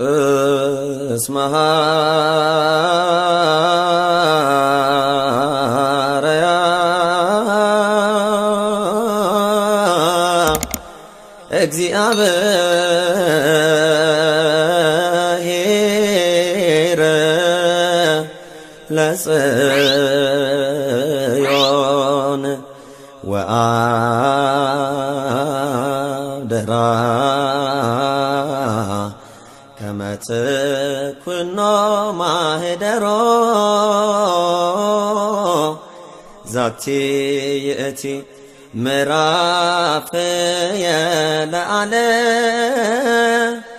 اسمها ريا እግዚአብሔር ለጽ تكون ما زاتي اتي مرافيا لعلى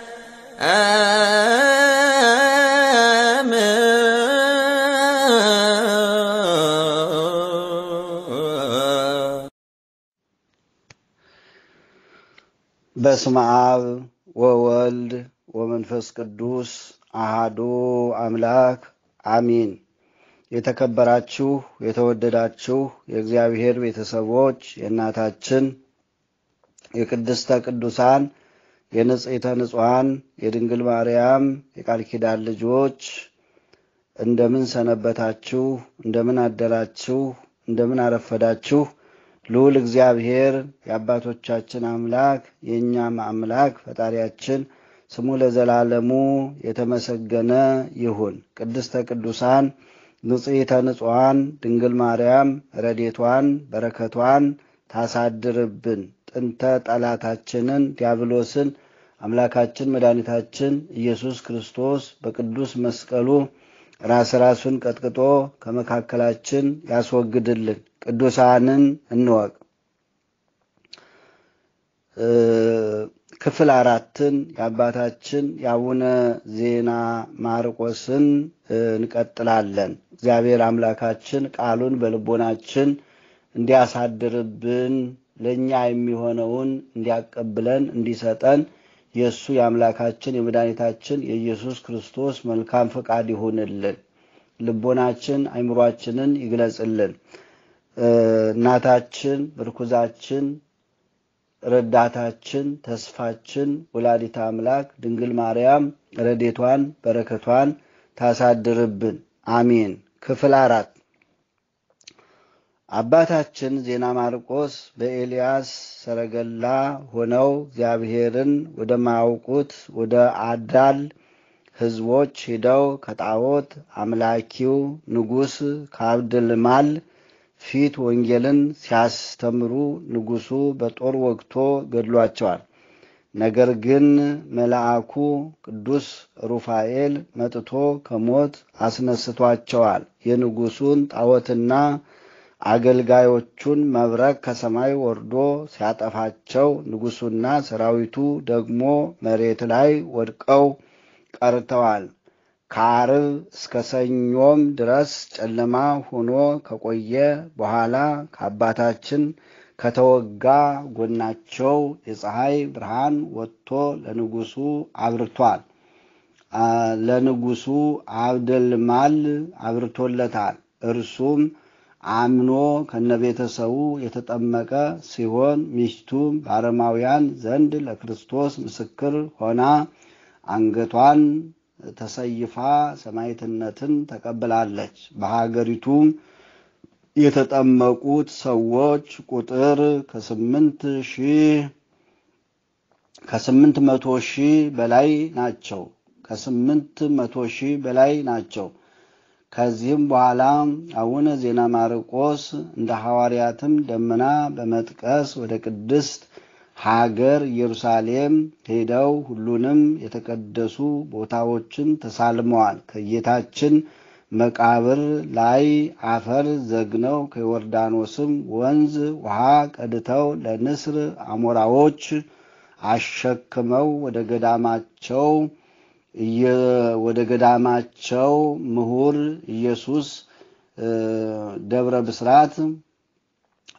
بسم الله وولد ወመንፈስ ቅዱስ አሃዱ አምላክ አሚን። የተከበራችሁ የተወደዳችሁ የእግዚአብሔር ቤተሰቦች የእናታችን የቅድስተ ቅዱሳን የንጽሕተ ንጹሐን የድንግል ማርያም የቃል ኪዳን ልጆች እንደምን ሰነበታችሁ? እንደምን አደራችሁ? እንደምን አረፈዳችሁ? ልዑል እግዚአብሔር የአባቶቻችን አምላክ የእኛም አምላክ ፈጣሪያችን ስሙ ለዘላለሙ የተመሰገነ ይሁን። ቅድስተ ቅዱሳን ንጽሕተ ንጹሐን ድንግል ማርያም ረዴቷን በረከቷን ታሳድርብን። ጥንተ ጠላታችንን ዲያብሎስን አምላካችን መድኃኒታችን ኢየሱስ ክርስቶስ በቅዱስ መስቀሉ ራስ ራሱን ቀጥቅጦ ከመካከላችን ያስወግድልን። ቅዱሳንን እንወቅ። ክፍል አራትን የአባታችን የአቡነ ዜና ማርቆስን እንቀጥላለን። እግዚአብሔር አምላካችን ቃሉን በልቦናችን እንዲያሳድርብን ለእኛ የሚሆነውን እንዲያቀብለን እንዲሰጠን የእሱ የአምላካችን የመድኃኒታችን የኢየሱስ ክርስቶስ መልካም ፈቃድ ይሁንልን። ልቦናችን አይምሯችንን ይግለጽልን። እናታችን ምርኩዛችን ረዳታችን ተስፋችን ወላዲተ አምላክ ድንግል ማርያም ረዴቷን በረከቷን ታሳድርብን፣ አሜን። ክፍል አራት አባታችን ዜና ማርቆስ በኤልያስ ሰረገላ ሆነው እግዚአብሔርን ወደማያውቁት ወደ አዳል ሕዝቦች ሂደው ከጣዖት አምላኪው ንጉሥ ከአብድልማል ፊት ወንጌልን ሲያስተምሩ ንጉሱ በጦር ወግቶ ገድሏቸዋል። ነገር ግን መልአኩ ቅዱስ ሩፋኤል መጥቶ ከሞት አስነስቷቸዋል። የንጉሱን ጣዖትና አገልጋዮቹን መብረቅ ከሰማይ ወርዶ ሲያጠፋቸው፣ ንጉሱና ሰራዊቱ ደግሞ መሬት ላይ ወድቀው ቀርተዋል። ከአርብ እስከ ሰኞም ድረስ ጨለማ ሆኖ ከቆየ በኋላ ከአባታችን ከተወጋ ጎናቸው የፀሐይ ብርሃን ወጥቶ ለንጉሱ አብርቷል ለንጉሱ አብደልማል አብርቶለታል። እርሱም አምኖ ከነቤተሰቡ የተጠመቀ ሲሆን ሚስቱም በአረማውያን ዘንድ ለክርስቶስ ምስክር ሆና አንገቷን ተሰይፋ ሰማዕትነትን ተቀብላለች። በሀገሪቱ የተጠመቁት ሰዎች ቁጥር ከስምንት ሺህ ከስምንት መቶ ሺህ በላይ ናቸው። ከስምንት መቶ ሺህ በላይ ናቸው። ከዚህም በኋላ አቡነ ዜና ማርቆስ እንደ ሐዋርያትም ደመና በመጥቀስ ወደ ቅድስት ሀገር ኢየሩሳሌም ሄደው ሁሉንም የተቀደሱ ቦታዎችን ተሳልመዋል። ከጌታችን መቃብር ላይ አፈር ዘግነው ከዮርዳኖስም ወንዝ ውሃ ቀድተው ለንስር አሞራዎች አሸክመው ወደ ገዳማቸው ወደ ገዳማቸው ምሁር ኢየሱስ ደብረ ብስራት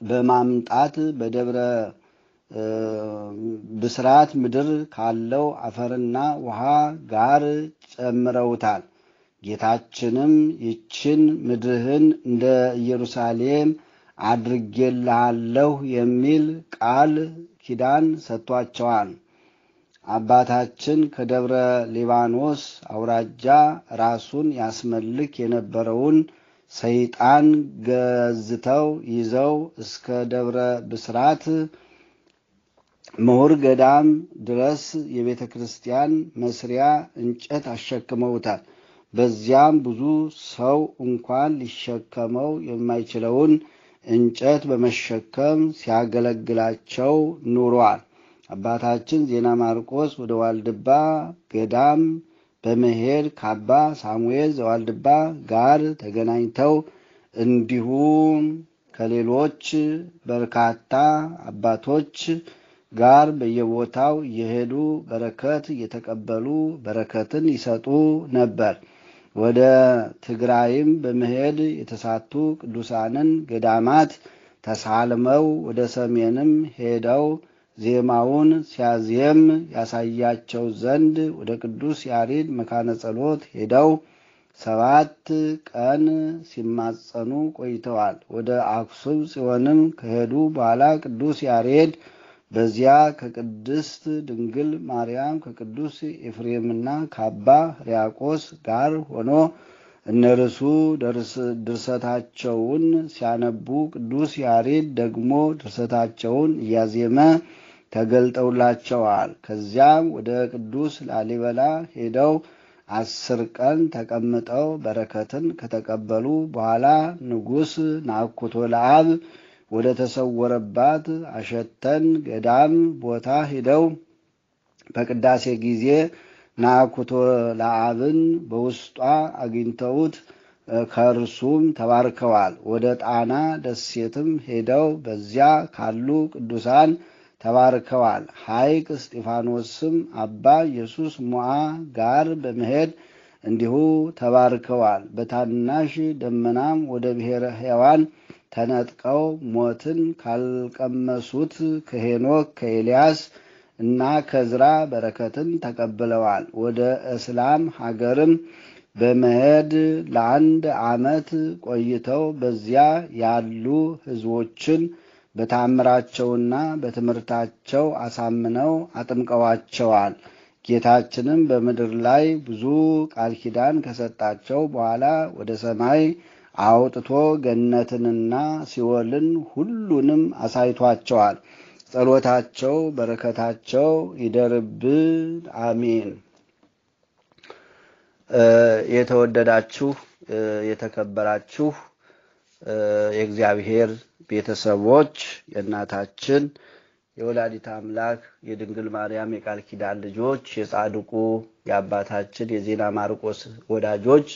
በማምጣት በደብረ ብስራት ምድር ካለው አፈርና ውሃ ጋር ጨምረውታል። ጌታችንም ይችን ምድርህን እንደ ኢየሩሳሌም አድርጌልሃለሁ የሚል ቃል ኪዳን ሰጥቷቸዋል። አባታችን ከደብረ ሊባኖስ አውራጃ ራሱን ያስመልክ የነበረውን ሰይጣን ገዝተው ይዘው እስከ ደብረ ብስራት ምሁር ገዳም ድረስ የቤተ ክርስቲያን መስሪያ እንጨት አሸክመውታል። በዚያም ብዙ ሰው እንኳን ሊሸከመው የማይችለውን እንጨት በመሸከም ሲያገለግላቸው ኑሯል። አባታችን ዜና ማርቆስ ወደ ዋልድባ ገዳም በመሄድ ከአባ ሳሙኤል ዘዋልድባ ጋር ተገናኝተው እንዲሁም ከሌሎች በርካታ አባቶች ጋር በየቦታው የሄዱ በረከት እየተቀበሉ በረከትን ይሰጡ ነበር። ወደ ትግራይም በመሄድ የተሳቱ ቅዱሳንን ገዳማት ተሳልመው ወደ ሰሜንም ሄደው ዜማውን ሲያዜም ያሳያቸው ዘንድ ወደ ቅዱስ ያሬድ መካነ ጸሎት ሄደው ሰባት ቀን ሲማጸኑ ቆይተዋል። ወደ አክሱም ጽዮንም ከሄዱ በኋላ ቅዱስ ያሬድ በዚያ ከቅድስት ድንግል ማርያም ከቅዱስ ኤፍሬምና ከአባ ሪያቆስ ጋር ሆኖ እነርሱ ድርሰታቸውን ሲያነቡ ቅዱስ ያሬድ ደግሞ ድርሰታቸውን እያዜመ ተገልጠውላቸዋል። ከዚያም ወደ ቅዱስ ላሊበላ ሄደው አስር ቀን ተቀምጠው በረከትን ከተቀበሉ በኋላ ንጉሥ ናኩቶ ለአብ ወደ ተሰወረባት አሸተን ገዳም ቦታ ሂደው በቅዳሴ ጊዜ ናኩቶ ለአብን በውስጧ አግኝተውት ከእርሱም ተባርከዋል። ወደ ጣና ደሴትም ሄደው በዚያ ካሉ ቅዱሳን ተባርከዋል። ሐይቅ እስጢፋኖስም አባ ኢየሱስ ሞዓ ጋር በመሄድ እንዲሁ ተባርከዋል። በታናሽ ደመናም ወደ ብሔረ ሕያዋን ተነጥቀው ሞትን ካልቀመሱት ከሄኖክ ከኤልያስ እና ከዝራ በረከትን ተቀብለዋል። ወደ እስላም ሀገርም በመሄድ ለአንድ ዓመት ቆይተው በዚያ ያሉ ሕዝቦችን በታምራቸውና በትምህርታቸው አሳምነው አጥምቀዋቸዋል። ጌታችንም በምድር ላይ ብዙ ቃል ኪዳን ከሰጣቸው በኋላ ወደ ሰማይ አውጥቶ ገነትንና ሲወልን ሁሉንም አሳይቷቸዋል። ጸሎታቸው በረከታቸው ይደርብን፣ አሜን። የተወደዳችሁ የተከበራችሁ የእግዚአብሔር ቤተሰቦች የእናታችን የወላዲት አምላክ የድንግል ማርያም የቃል ኪዳን ልጆች የጻድቁ የአባታችን የዜና ማርቆስ ወዳጆች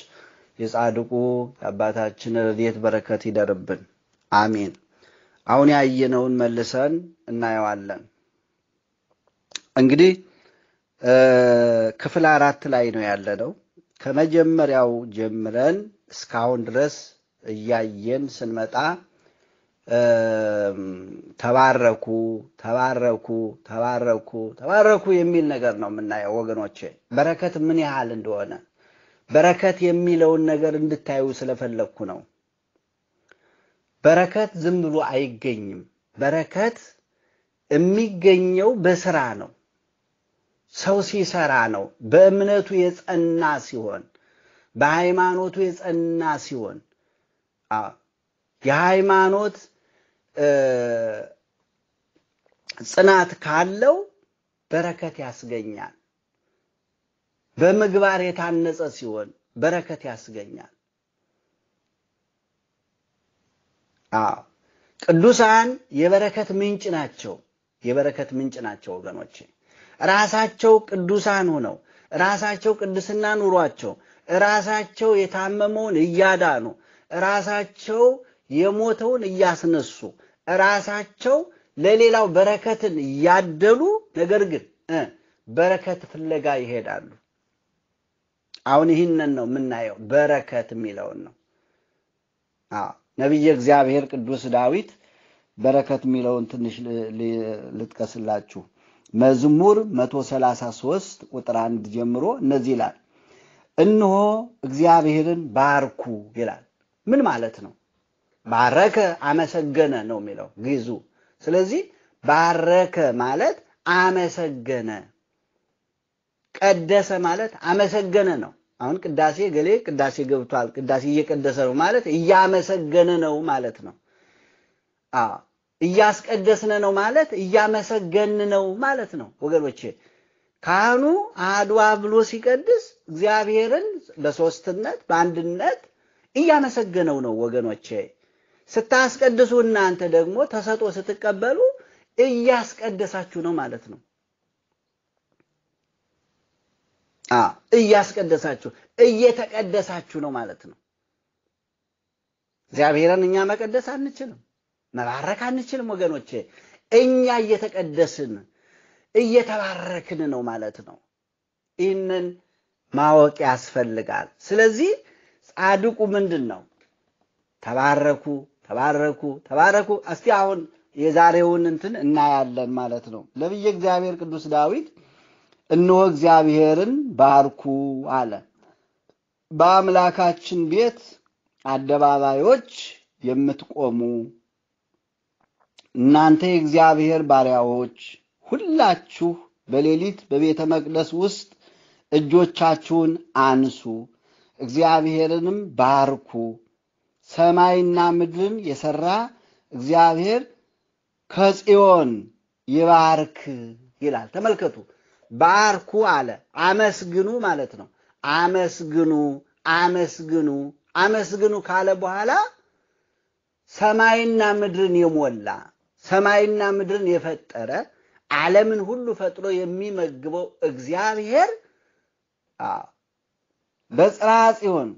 የጻድቁ የአባታችን ረድኤት በረከት ይደርብን፣ አሜን። አሁን ያየነውን መልሰን እናየዋለን። እንግዲህ ክፍል አራት ላይ ነው ያለነው። ከመጀመሪያው ጀምረን እስካሁን ድረስ እያየን ስንመጣ ተባረኩ ተባረኩ ተባረኩ ተባረኩ የሚል ነገር ነው የምናየው ወገኖቼ፣ በረከት ምን ያህል እንደሆነ በረከት የሚለውን ነገር እንድታዩ ስለፈለግኩ ነው። በረከት ዝም ብሎ አይገኝም። በረከት የሚገኘው በስራ ነው። ሰው ሲሰራ ነው። በእምነቱ የጸና ሲሆን፣ በሃይማኖቱ የጸና ሲሆን የሃይማኖት ጽናት ካለው በረከት ያስገኛል። በምግባር የታነጸ ሲሆን በረከት ያስገኛል። አዎ ቅዱሳን የበረከት ምንጭ ናቸው። የበረከት ምንጭ ናቸው ወገኖቼ። ራሳቸው ቅዱሳን ሆነው ራሳቸው ቅድስና ኑሯቸው ራሳቸው የታመመውን እያዳኑ ራሳቸው የሞተውን እያስነሱ ራሳቸው ለሌላው በረከትን እያደሉ ነገር ግን በረከት ፍለጋ ይሄዳሉ። አሁን ይህንን ነው የምናየው፣ በረከት የሚለውን ነው። ነቢየ እግዚአብሔር ቅዱስ ዳዊት በረከት የሚለውን ትንሽ ልጥቀስላችሁ። መዝሙር 133 ቁጥር አንድ ጀምሮ እነዚህ ይላል፣ እነሆ እግዚአብሔርን ባርኩ ይላል። ምን ማለት ነው? ባረከ አመሰገነ ነው የሚለው ግዙ። ስለዚህ ባረከ ማለት አመሰገነ፣ ቀደሰ ማለት አመሰገነ ነው። አሁን ቅዳሴ ገሌ ቅዳሴ ገብቷል፣ ቅዳሴ እየቀደሰ ነው ማለት እያመሰገነ ነው ማለት ነው። እያስቀደስነ ነው ማለት እያመሰገን ነው ማለት ነው። ወገኖቼ ካህኑ አድዋ ብሎ ሲቀድስ እግዚአብሔርን በሶስትነት በአንድነት እያመሰገነው ነው። ወገኖቼ ስታስቀድሱ እናንተ ደግሞ ተሰጦ ስትቀበሉ እያስቀደሳችሁ ነው ማለት ነው። እያስቀደሳችሁ እየተቀደሳችሁ ነው ማለት ነው። እግዚአብሔርን እኛ መቀደስ አንችልም፣ መባረክ አንችልም ወገኖቼ። እኛ እየተቀደስን እየተባረክን ነው ማለት ነው። ይህንን ማወቅ ያስፈልጋል። ስለዚህ ጻድቁ ምንድን ነው? ተባረኩ፣ ተባረኩ፣ ተባረኩ። እስቲ አሁን የዛሬውን እንትን እናያለን ማለት ነው። ለብየ እግዚአብሔር ቅዱስ ዳዊት እነሆ እግዚአብሔርን ባርኩ አለ። በአምላካችን ቤት አደባባዮች የምትቆሙ እናንተ የእግዚአብሔር ባሪያዎች ሁላችሁ በሌሊት በቤተ መቅደስ ውስጥ እጆቻችሁን አንሱ፣ እግዚአብሔርንም ባርኩ። ሰማይና ምድርን የሠራ እግዚአብሔር ከጽዮን ይባርክ ይላል። ተመልከቱ። ባርኩ አለ። አመስግኑ ማለት ነው። አመስግኑ አመስግኑ አመስግኑ ካለ በኋላ ሰማይና ምድርን የሞላ ሰማይና ምድርን የፈጠረ ዓለምን ሁሉ ፈጥሮ የሚመግበው እግዚአብሔር በጽርሐ ጽዮን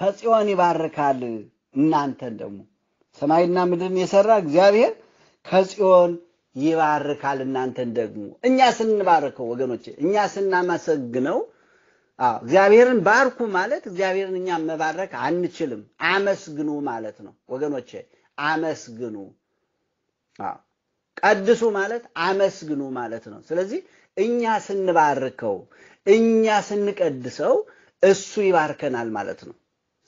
ከጽዮን ይባርካል። እናንተን ደግሞ ሰማይና ምድርን የሰራ እግዚአብሔር ከጽዮን ይባርካል። እናንተን ደግሞ እኛ ስንባርከው ወገኖቼ፣ እኛ ስናመሰግነው እግዚአብሔርን ባርኩ ማለት እግዚአብሔርን እኛ መባረክ አንችልም። አመስግኑ ማለት ነው ወገኖቼ፣ አመስግኑ። ቀድሱ ማለት አመስግኑ ማለት ነው። ስለዚህ እኛ ስንባርከው፣ እኛ ስንቀድሰው እሱ ይባርከናል ማለት ነው።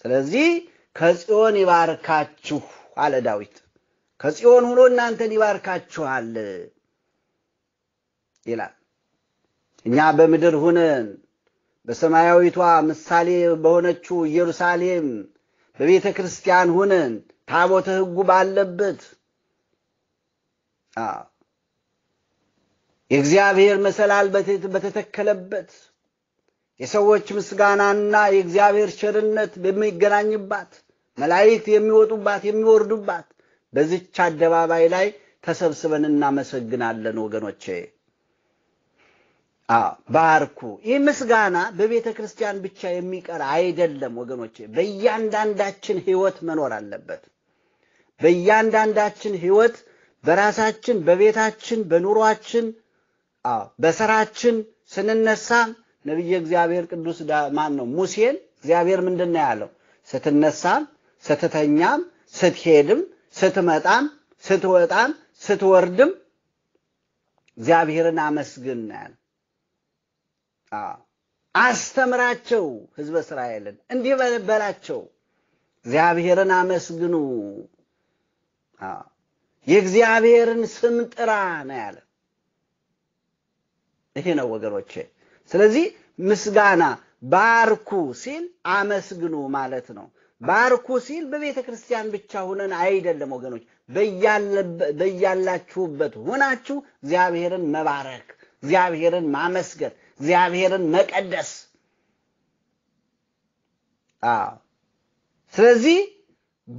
ስለዚህ ከጽዮን ይባርካችሁ አለ ዳዊት። ከጽዮን ሆኖ እናንተን ይባርካችኋል ይላል። እኛ በምድር ሁነን በሰማያዊቷ ምሳሌ በሆነችው ኢየሩሳሌም በቤተ ክርስቲያን ሁነን ታቦተ ሕጉ ባለበት የእግዚአብሔር መሰላል በተተከለበት የሰዎች ምስጋናና የእግዚአብሔር ቸርነት በሚገናኝባት መላእክት የሚወጡባት የሚወርዱባት በዚች አደባባይ ላይ ተሰብስበን እናመሰግናለን ወገኖቼ። ባርኩ። ይህ ምስጋና በቤተ ክርስቲያን ብቻ የሚቀር አይደለም ወገኖቼ። በእያንዳንዳችን ሕይወት መኖር አለበት። በእያንዳንዳችን ሕይወት በራሳችን በቤታችን፣ በኑሯችን፣ በስራችን ስንነሳ ነቢየ እግዚአብሔር ቅዱስ ማን ነው? ሙሴን እግዚአብሔር ምንድን ነው ያለው? ስትነሳም፣ ስትተኛም፣ ስትሄድም ስትመጣም ስትወጣም ስትወርድም እግዚአብሔርን አመስግን ያለ አስተምራቸው፣ ህዝበ እስራኤልን እንዲህ እግዚአብሔርን አመስግኑ፣ የእግዚአብሔርን ስም ጥራ ነው ያለ። ይሄ ነው ወገኖቼ። ስለዚህ ምስጋና ባርኩ ሲል አመስግኑ ማለት ነው። ባርኩ ሲል በቤተ ክርስቲያን ብቻ ሆነን አይደለም ወገኖች፣ በያላችሁበት ሆናችሁ እግዚአብሔርን መባረክ፣ እግዚአብሔርን ማመስገን፣ እግዚአብሔርን መቀደስ። አዎ። ስለዚህ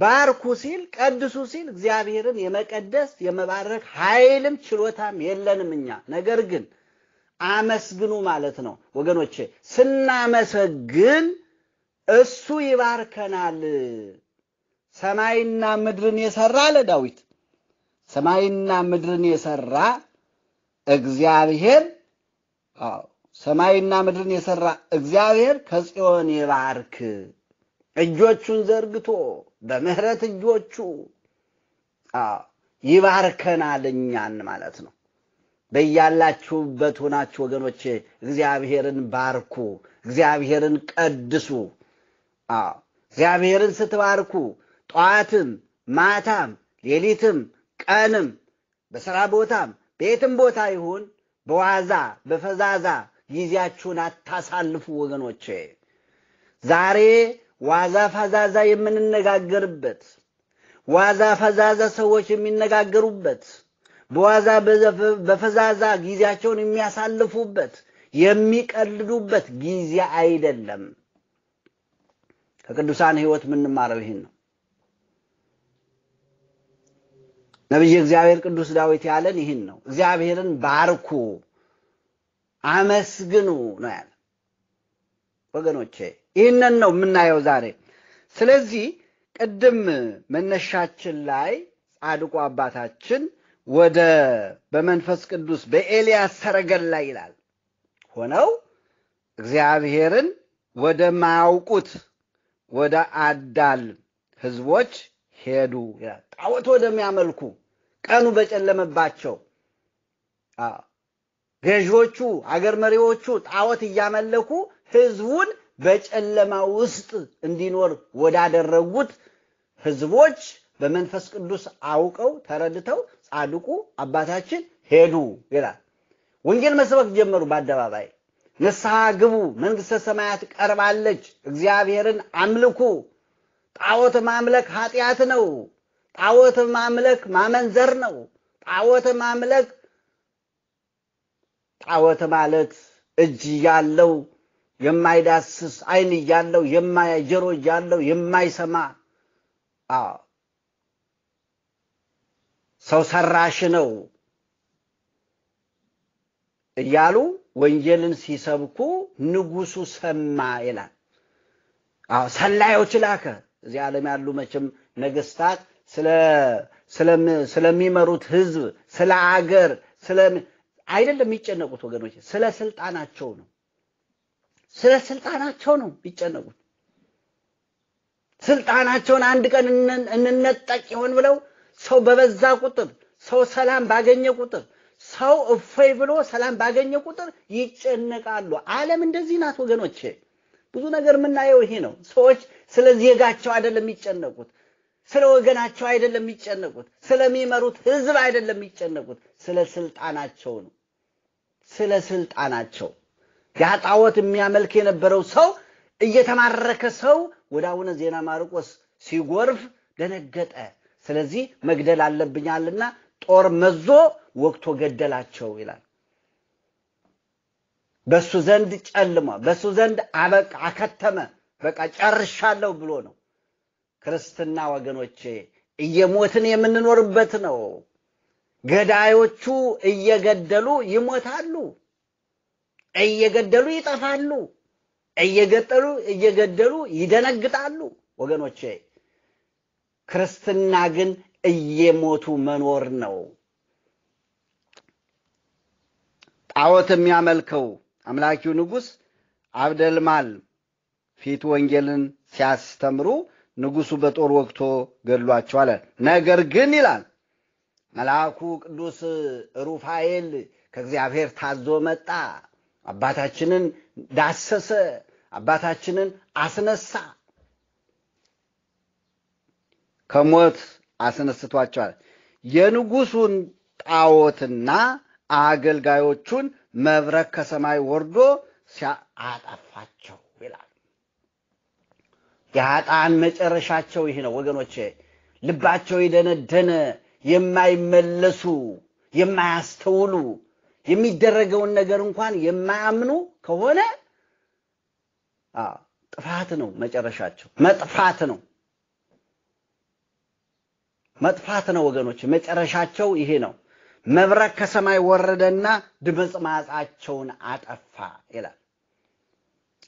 ባርኩ ሲል ቀድሱ ሲል እግዚአብሔርን የመቀደስ የመባረክ ኃይልም ችሎታም የለንም እኛ። ነገር ግን አመስግኑ ማለት ነው ወገኖቼ። ስናመሰግን እሱ ይባርከናል። ሰማይና ምድርን የሰራ አለ ዳዊት። ሰማይና ምድርን የሰራ እግዚአብሔር ሰማይና ምድርን የሰራ እግዚአብሔር ከጽዮን ይባርክ። እጆቹን ዘርግቶ በምሕረት እጆቹ ይባርከናል እኛን ማለት ነው። በያላችሁበት ሆናችሁ ወገኖቼ እግዚአብሔርን ባርኩ፣ እግዚአብሔርን ቀድሱ። እግዚአብሔርን ስትባርኩ ጠዋትም ማታም ሌሊትም ቀንም በስራ ቦታም ቤትም ቦታ ይሁን በዋዛ በፈዛዛ ጊዜያችሁን አታሳልፉ ወገኖቼ። ዛሬ ዋዛ ፈዛዛ የምንነጋገርበት ዋዛ ፈዛዛ ሰዎች የሚነጋገሩበት በዋዛ በፈዛዛ ጊዜያቸውን የሚያሳልፉበት የሚቀልዱበት ጊዜ አይደለም። ከቅዱሳን ህይወት የምንማረው ይህን ነው። ነቢይ እግዚአብሔር ቅዱስ ዳዊት ያለን ይህን ነው። እግዚአብሔርን ባርኩ አመስግኑ ነው ያለ። ወገኖቼ ይህንን ነው የምናየው ዛሬ። ስለዚህ ቅድም መነሻችን ላይ ጻድቁ አባታችን ወደ በመንፈስ ቅዱስ በኤልያስ ላይ ይላል ሆነው እግዚአብሔርን ወደማያውቁት ወደ አዳል ህዝቦች ሄዱ ይላል። ጣዖት ወደሚያመልኩ ቀኑ በጨለመባቸው ገዢዎቹ፣ አገር መሪዎቹ ጣዖት እያመለኩ ህዝቡን በጨለማ ውስጥ እንዲኖር ወዳደረጉት ህዝቦች በመንፈስ ቅዱስ አውቀው ተረድተው ጻድቁ አባታችን ሄዱ ይላል። ወንጌል መስበክ ጀመሩ በአደባባይ ንስሐ ግቡ፣ መንግሥተ ሰማያት ቀርባለች። እግዚአብሔርን አምልኩ። ጣዖት ማምለክ ኃጢአት ነው። ጣዖት ማምለክ ማመንዘር ነው። ጣዖት ማምለክ ጣዖት ማለት እጅ ያለው የማይዳስስ ዓይን እያለው የማያይ ጆሮ እያለው የማይሰማ ሰው ሰራሽ ነው እያሉ ወንጀልን ሲሰብኩ ንጉሱ ሰማ ይላል። አዎ ሰላዮች ላከ። እዚህ ዓለም ያሉ መቼም ነገስታት ስለሚመሩት ህዝብ፣ ስለ አገር አይደለም የሚጨነቁት ወገኖች፣ ስለ ስልጣናቸው ነው። ስለ ስልጣናቸው ነው የሚጨነቁት። ስልጣናቸውን አንድ ቀን እንነጠቅ ይሆን ብለው ሰው በበዛ ቁጥር፣ ሰው ሰላም ባገኘ ቁጥር ሰው እፎይ ብሎ ሰላም ባገኘ ቁጥር ይጨነቃሉ። ዓለም እንደዚህ ናት ወገኖች ብዙ ነገር የምናየው ይሄ ነው። ሰዎች ስለ ዜጋቸው አይደለም የሚጨነቁት፣ ስለ ወገናቸው አይደለም የሚጨነቁት፣ ስለሚመሩት ህዝብ አይደለም የሚጨነቁት፣ ስለ ስልጣናቸው ነው። ስለ ስልጣናቸው ያጣወት የሚያመልክ የነበረው ሰው እየተማረከ ሰው ወደ አቡነ ዜና ማርቆስ ሲጎርፍ ደነገጠ። ስለዚህ መግደል አለብኛልና ጦር መዞ ወቅቶ ገደላቸው ይላል። በሱ ዘንድ ጨልሟ፣ በሱ ዘንድ አበቅ አከተመ፣ በቃ ጨርሻለሁ ብሎ ነው። ክርስትና ወገኖቼ እየሞትን የምንኖርበት ነው። ገዳዮቹ እየገደሉ ይሞታሉ፣ እየገደሉ ይጠፋሉ፣ እየገጠሉ እየገደሉ ይደነግጣሉ። ወገኖቼ ክርስትና ግን እየሞቱ መኖር ነው። ጣዖት የሚያመልከው አምላኪው ንጉሥ አብደልማል ፊት ወንጌልን ሲያስተምሩ ንጉሡ በጦር ወግቶ ገድሏቸዋል። ነገር ግን ይላል መልአኩ ቅዱስ ሩፋኤል ከእግዚአብሔር ታዞ መጣ። አባታችንን ዳሰሰ፣ አባታችንን አስነሳ ከሞት አስነስቷቸዋል። የንጉሱን ጣዖትና አገልጋዮቹን መብረቅ ከሰማይ ወርዶ ሲያጠፋቸው ይላል። የአጣን መጨረሻቸው ይህ ነው ወገኖቼ። ልባቸው የደነደነ የማይመለሱ የማያስተውሉ የሚደረገውን ነገር እንኳን የማያምኑ ከሆነ ጥፋት ነው መጨረሻቸው፣ መጥፋት ነው። መጥፋት ነው ወገኖች፣ መጨረሻቸው ይሄ ነው። መብረቅ ከሰማይ ወረደና ማጻቸውን አጠፋ ይላል።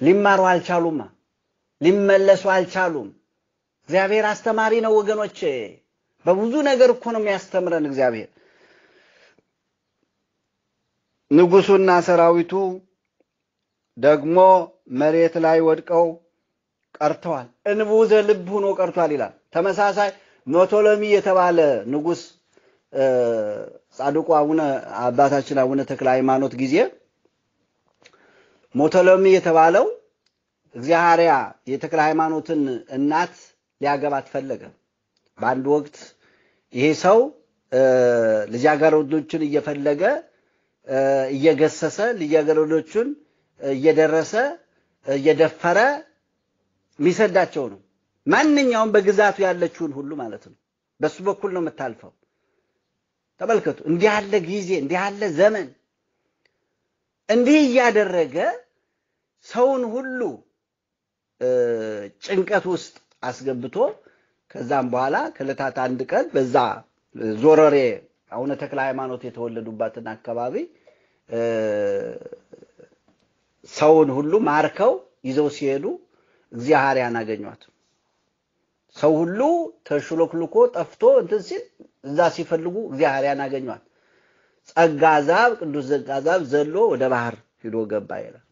ሊማሩ አልቻሉማ፣ ሊመለሱ አልቻሉም። እግዚአብሔር አስተማሪ ነው ወገኖች፣ በብዙ ነገር እኮ ነው የሚያስተምረን እግዚአብሔር። ንጉሱና ሰራዊቱ ደግሞ መሬት ላይ ወድቀው ቀርተዋል። እንቡዘ ልብ ሆኖ ቀርቷል ይላል ተመሳሳይ ኖቶሎሚ የተባለ ንጉስ ጻድቁ አቡነ አባታችን አቡነ ተክለ ሃይማኖት ጊዜ ሞቶሎሚ የተባለው እግዚአብሔርያ የተክለ ሃይማኖትን እናት ሊያገባት ፈለገ። በአንድ ወቅት ይሄ ሰው ልጃገረዶችን እየፈለገ እየገሰሰ ልጃገረዶቹን እየደረሰ እየደፈረ የሚሰዳቸው ነው። ማንኛውም በግዛቱ ያለችውን ሁሉ ማለት ነው። በሱ በኩል ነው የምታልፈው። ተመልከቱ፣ እንዲህ ያለ ጊዜ እንዲህ ያለ ዘመን እንዲህ እያደረገ ሰውን ሁሉ ጭንቀት ውስጥ አስገብቶ ከዛም በኋላ ከዕለታት አንድ ቀን በዛ ዞረሬ አቡነ ተክለ ሃይማኖት የተወለዱባትን አካባቢ ሰውን ሁሉ ማርከው ይዘው ሲሄዱ እግዚአብሔርን አገኟት። ሰው ሁሉ ተሽሎክልኮ ጠፍቶ እንትን ሲል እዛ ሲፈልጉ እግዚአብሔርን አገኟል። ጸጋ ዛብ ቅዱስ ጸጋ ዛብ ዘሎ ወደ ባህር ሂዶ ገባ ይላል።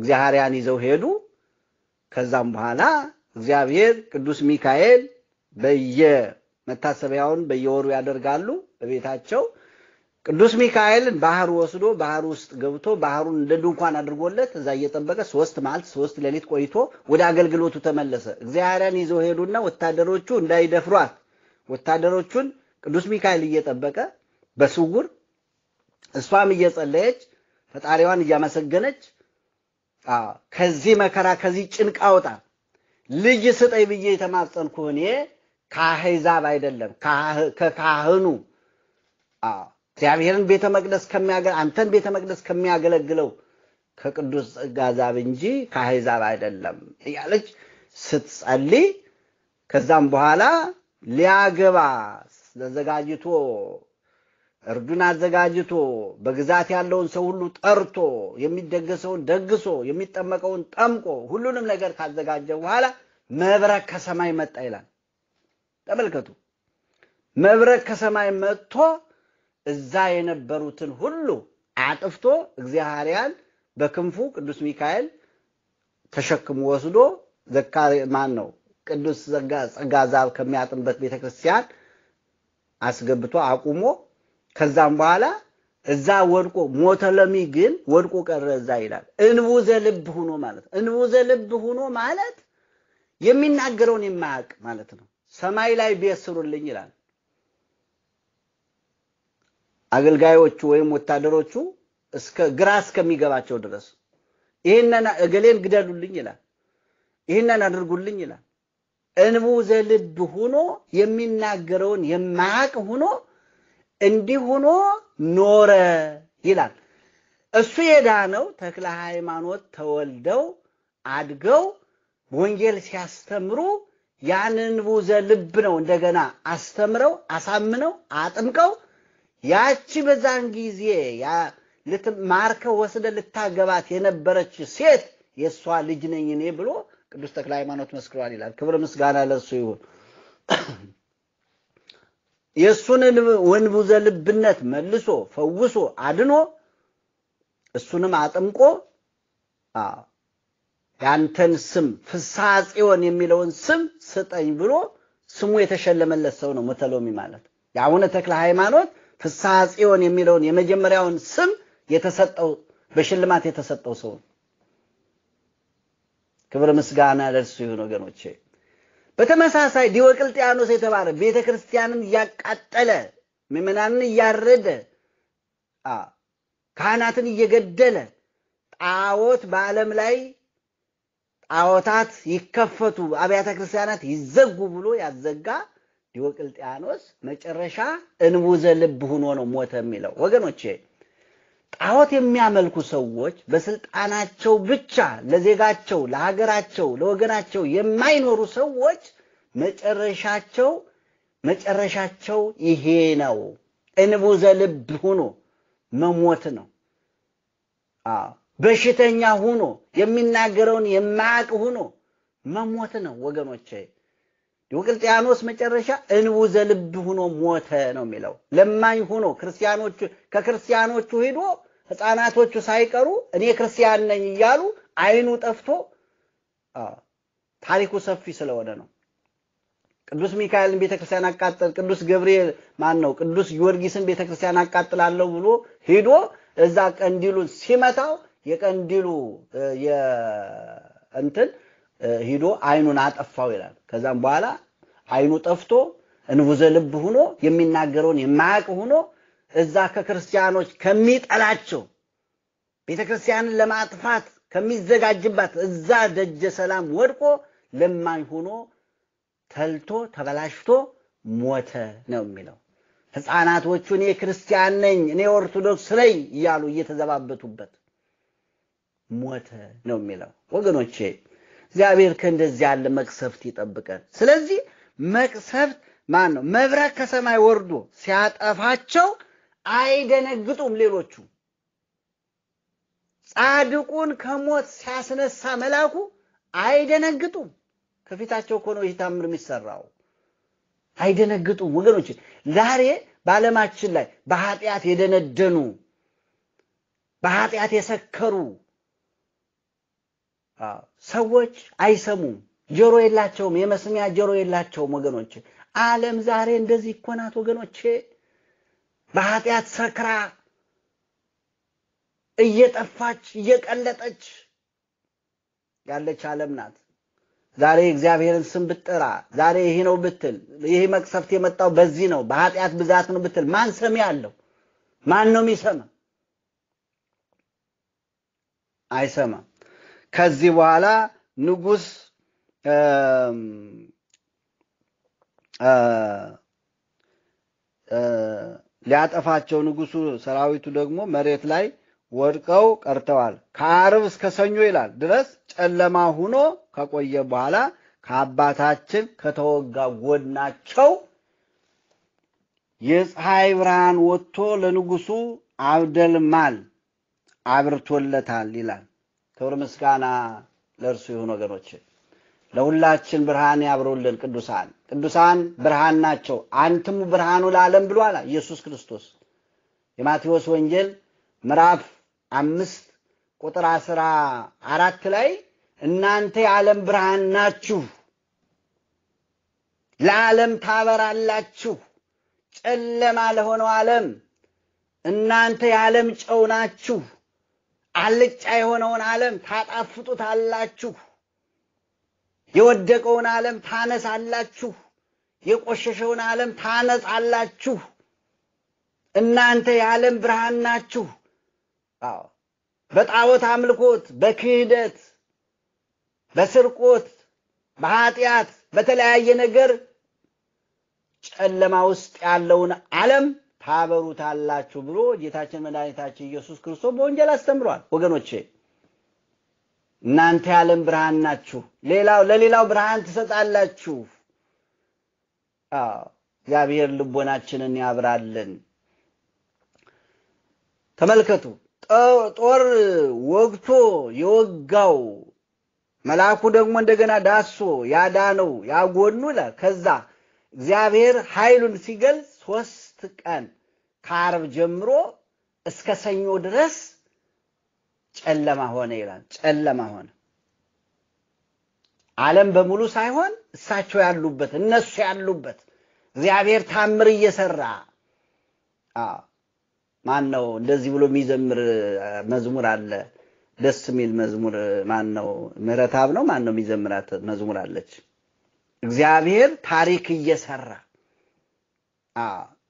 እግዚአብሔርን ይዘው ሄዱ። ከዛም በኋላ እግዚአብሔር ቅዱስ ሚካኤል በየመታሰቢያውን በየወሩ ያደርጋሉ በቤታቸው ቅዱስ ሚካኤልን ባህር ወስዶ ባህር ውስጥ ገብቶ ባህሩን እንደ ድንኳን አድርጎለት እዛ እየጠበቀ ሶስት መዓልት ሶስት ሌሊት ቆይቶ ወደ አገልግሎቱ ተመለሰ። እግዚአብሔርን ይዘው ሄዱና ወታደሮቹ እንዳይደፍሯት ወታደሮቹን ቅዱስ ሚካኤል እየጠበቀ በስውር እሷም እየጸለየች ፈጣሪዋን እያመሰገነች ከዚህ መከራ ከዚህ ጭንቅ አውጣ ልጅ ስጠኝ ብዬ የተማጸንኩ እኔ ከአሕዛብ አይደለም ከካህኑ እግዚአብሔርን ቤተ መቅደስ አንተን ቤተ መቅደስ ከሚያገለግለው ከቅዱስ ጋዛብ እንጂ ከአሕዛብ አይደለም እያለች ስትጸልይ ከዛም በኋላ ሊያገባ ተዘጋጅቶ እርዱን አዘጋጅቶ በግዛት ያለውን ሰው ሁሉ ጠርቶ የሚደገሰውን ደግሶ የሚጠመቀውን ጠምቆ ሁሉንም ነገር ካዘጋጀ በኋላ መብረቅ ከሰማይ መጣ ይላል። ተመልከቱ። መብረቅ ከሰማይ መጥቶ እዛ የነበሩትን ሁሉ አጥፍቶ እግዚአብሔር በክንፉ ቅዱስ ሚካኤል ተሸክሞ ወስዶ ማን ነው ቅዱስ ጸጋ ዛብ ከሚያጥንበት ቤተክርስቲያን አስገብቶ አቁሞ ከዛም በኋላ እዛ ወድቆ ሞተ ለሚ ግን ወድቆ ቀረ እዛ ይላል። እንቡ ዘልብ ሆኖ ማለት እንቡ ዘልብ ሆኖ ማለት የሚናገረውን የማያውቅ ማለት ነው። ሰማይ ላይ ቤት ስሩልኝ ይላል። አገልጋዮቹ ወይም ወታደሮቹ እስከ ግራ እስከሚገባቸው ድረስ ይህንን እገሌን ግደሉልኝ ይላል፣ ይህንን አድርጉልኝ ይላል። እንቡ ዘልብ ሆኖ የሚናገረውን የማያቅ ሆኖ እንዲህ ኖረ ይላል። እሱ ነው ተክለ ሃይማኖት ተወልደው አድገው ወንጌል ሲያስተምሩ ያንን እንቡ ዘልብ ነው እንደገና አስተምረው አሳምነው አጥምቀው ያቺ በዛን ጊዜ ማርከ ወስደ ልታገባት የነበረች ሴት የእሷ ልጅ ነኝ እኔ ብሎ ቅዱስ ተክለ ሃይማኖት መስክሯል ይላል። ክብር ምስጋና ለሱ ይሁን። የእሱን ወንቡዘ ልብነት መልሶ ፈውሶ አድኖ እሱንም አጥምቆ ያንተን ስም ፍስሐ ጽዮን የሚለውን ስም ስጠኝ ብሎ ስሙ የተሸለመለት ሰው ነው ሞተሎሚ ማለት። የአቡነ ተክለ ሃይማኖት ፍስሐ ጽዮን የሚለውን የመጀመሪያውን ስም የተሰጠው በሽልማት የተሰጠው ሰው ክብር ምስጋና ለእርሱ ይሁን። ወገኖቼ በተመሳሳይ ዲዮቅልጥያኖስ የተባለ ቤተ ክርስቲያንን እያቃጠለ ምዕመናንን እያረደ ካህናትን እየገደለ ጣዖት በዓለም ላይ ጣዖታት ይከፈቱ አብያተ ክርስቲያናት ይዘጉ ብሎ ያዘጋ ዲዮቅልጥያኖስ መጨረሻ እንቡዘ ልብ ሆኖ ነው ሞተ የሚለው። ወገኖቼ ጣዖት የሚያመልኩ ሰዎች በስልጣናቸው ብቻ ለዜጋቸው፣ ለሀገራቸው፣ ለወገናቸው የማይኖሩ ሰዎች መጨረሻቸው መጨረሻቸው ይሄ ነው። እንቡዘ ልብ ሆኖ መሞት ነው። በሽተኛ ሆኖ የሚናገረውን የማያውቅ ሆኖ መሞት ነው ወገኖቼ። ዲዮቅልጥያኖስ መጨረሻ እንቡ ዘልብ ሆኖ ሞተ ነው የሚለው። ለማኝ ሆኖ ክርስቲያኖቹ ከክርስቲያኖቹ ሄዶ ህፃናቶቹ ሳይቀሩ እኔ ክርስቲያን ነኝ እያሉ አይኑ ጠፍቶ ታሪኩ ሰፊ ስለሆነ ነው። ቅዱስ ሚካኤልን ቤተክርስቲያን አቃጥል፣ ቅዱስ ገብርኤል ማን ነው? ቅዱስ ጊዮርጊስን ቤተክርስቲያን አቃጥላለሁ ብሎ ሄዶ እዛ ቀንዲሉን ሲመታው የቀንዲሉ እንትን ሂዶ አይኑን አጠፋው ይላል። ከዛም በኋላ አይኑ ጠፍቶ እንቡዘ ልብ ሆኖ የሚናገረውን የማያቅ ሁኖ እዛ ከክርስቲያኖች ከሚጠላቸው ቤተክርስቲያንን ለማጥፋት ከሚዘጋጅባት እዛ ደጀ ሰላም ወድቆ ለማኝ ሆኖ ተልቶ ተበላሽቶ ሞተ ነው የሚለው። ህፃናቶቹ እኔ ክርስቲያን ነኝ እኔ ኦርቶዶክስ ነኝ እያሉ እየተዘባበቱበት ሞተ ነው የሚለው ወገኖቼ። እግዚአብሔር ከእንደዚህ ያለ መቅሰፍት ይጠብቀን። ስለዚህ መቅሰፍት ማን ነው? መብረቅ ከሰማይ ወርዶ ሲያጠፋቸው አይደነግጡም ሌሎቹ። ጻድቁን ከሞት ሲያስነሳ መላኩ አይደነግጡም። ከፊታቸው እኮ ነው ይህ ታምር የሚሰራው። አይደነግጡም ወገኖች። ዛሬ በዓለማችን ላይ በኃጢአት የደነደኑ በኃጢአት የሰከሩ ሰዎች አይሰሙም፣ ጆሮ የላቸውም፣ የመስሚያ ጆሮ የላቸውም። ወገኖች ዓለም ዛሬ እንደዚህ እኮ ናት። ወገኖቼ በኃጢአት ሰክራ እየጠፋች እየቀለጠች ያለች ዓለም ናት። ዛሬ እግዚአብሔርን ስም ብትጠራ፣ ዛሬ ይሄ ነው ብትል፣ ይሄ መቅሰፍት የመጣው በዚህ ነው በኃጢአት ብዛት ነው ብትል፣ ማን ሰሚ አለው? ማን ነው የሚሰማ? አይሰማም። ከዚህ በኋላ ንጉስ ሊያጠፋቸው ንጉሱ ሰራዊቱ ደግሞ መሬት ላይ ወድቀው ቀርተዋል። ከአርብ እስከ ሰኞ ይላል ድረስ ጨለማ ሁኖ ከቆየ በኋላ ከአባታችን ከተወጋ ጎድናቸው የፀሐይ ብርሃን ወጥቶ ለንጉሱ አብደልማል አብርቶለታል ይላል። ክብር ምስጋና ለእርሱ ይሁን። ወገኖች ለሁላችን ብርሃን ያብሩልን። ቅዱሳን ቅዱሳን ብርሃን ናቸው። አንትሙ ብርሃኑ ለዓለም ብሏል ኢየሱስ ክርስቶስ የማቴዎስ ወንጌል ምዕራፍ አምስት ቁጥር አስራ አራት ላይ እናንተ የዓለም ብርሃን ናችሁ፣ ለዓለም ታበራላችሁ። ጨለማ ለሆነው ዓለም እናንተ የዓለም ጨው ናችሁ። አልጫ የሆነውን ዓለም ታጣፍጡት አላችሁ፣ የወደቀውን ዓለም ታነሳላችሁ፣ የቆሸሸውን ዓለም ታነጻላችሁ። እናንተ የዓለም ብርሃን ናችሁ። አዎ በጣዖት አምልኮት፣ በክህደት፣ በስርቆት፣ በኃጢአት፣ በተለያየ ነገር ጨለማ ውስጥ ያለውን ዓለም ታበሩታላችሁ ብሎ ጌታችን መድኃኒታችን ኢየሱስ ክርስቶስ በወንጌል አስተምሯል። ወገኖቼ እናንተ የዓለም ብርሃን ናችሁ፣ ሌላው ለሌላው ብርሃን ትሰጣላችሁ። እግዚአብሔር ልቦናችንን ያብራልን። ተመልከቱ፣ ጦር ወግቶ የወጋው መልአኩ ደግሞ እንደገና ዳሶ ያዳነው ያጎኑ ይላል። ከዛ እግዚአብሔር ኃይሉን ሲገልጽ ሶስት ቀን ከአርብ ጀምሮ እስከ ሰኞ ድረስ ጨለማ ሆነ ይላል። ጨለማ ሆነ ዓለም በሙሉ ሳይሆን እሳቸው ያሉበት እነሱ ያሉበት እግዚአብሔር ታምር እየሰራ ማን ነው እንደዚህ ብሎ የሚዘምር መዝሙር አለ። ደስ የሚል መዝሙር ማን ነው? ምሕረትአብ ነው። ማን ነው የሚዘምራት መዝሙር አለች። እግዚአብሔር ታሪክ እየሰራ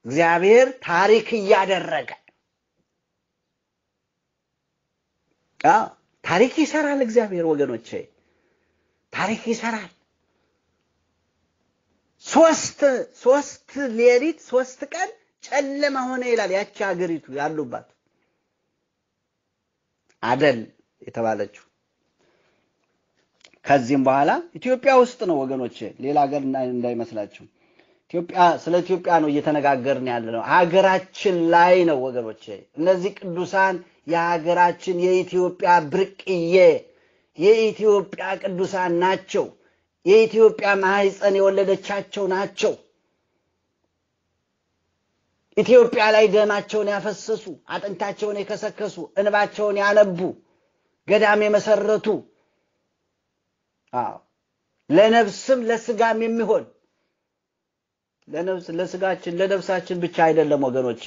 እግዚአብሔር ታሪክ እያደረገ ታሪክ ይሰራል። እግዚአብሔር ወገኖቼ ታሪክ ይሰራል። ሶስት ሶስት ሌሊት ሶስት ቀን ጨለማ ሆነ ይላል ያቺ ሀገሪቱ ያሉባት አደል የተባለችው። ከዚህም በኋላ ኢትዮጵያ ውስጥ ነው ወገኖቼ፣ ሌላ ሀገር እንዳይመስላችሁ። ኢትዮጵያ ስለ ኢትዮጵያ ነው እየተነጋገርን ያለ ነው። ሀገራችን ላይ ነው ወገኖች። እነዚህ ቅዱሳን የሀገራችን የኢትዮጵያ ብርቅዬ የኢትዮጵያ ቅዱሳን ናቸው። የኢትዮጵያ ማህፀን የወለደቻቸው ናቸው። ኢትዮጵያ ላይ ደማቸውን ያፈሰሱ፣ አጥንታቸውን የከሰከሱ፣ እንባቸውን ያነቡ፣ ገዳም የመሰረቱ ለነፍስም ለስጋም የሚሆን ለነፍስ ለስጋችን ለነፍሳችን ብቻ አይደለም ወገኖች።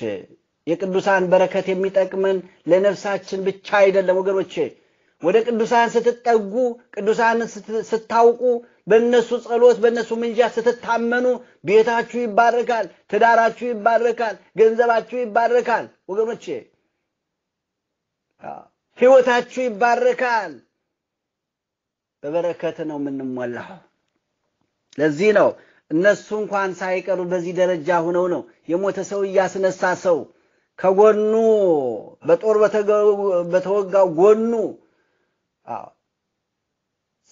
የቅዱሳን በረከት የሚጠቅመን ለነፍሳችን ብቻ አይደለም ወገኖች። ወደ ቅዱሳን ስትጠጉ፣ ቅዱሳን ስታውቁ፣ በእነሱ ጸሎት፣ በእነሱ ምንጃ ስትታመኑ ቤታችሁ ይባረካል፣ ትዳራችሁ ይባረካል፣ ገንዘባችሁ ይባረካል ወገኖች ህይወታችሁ ይባረካል። በበረከት ነው የምንሞላው። ለዚህ ነው እነሱ እንኳን ሳይቀሩ በዚህ ደረጃ ሆነው ነው የሞተ ሰው እያስነሳ ሰው ከጎኑ በጦር በተወጋው ጎኑ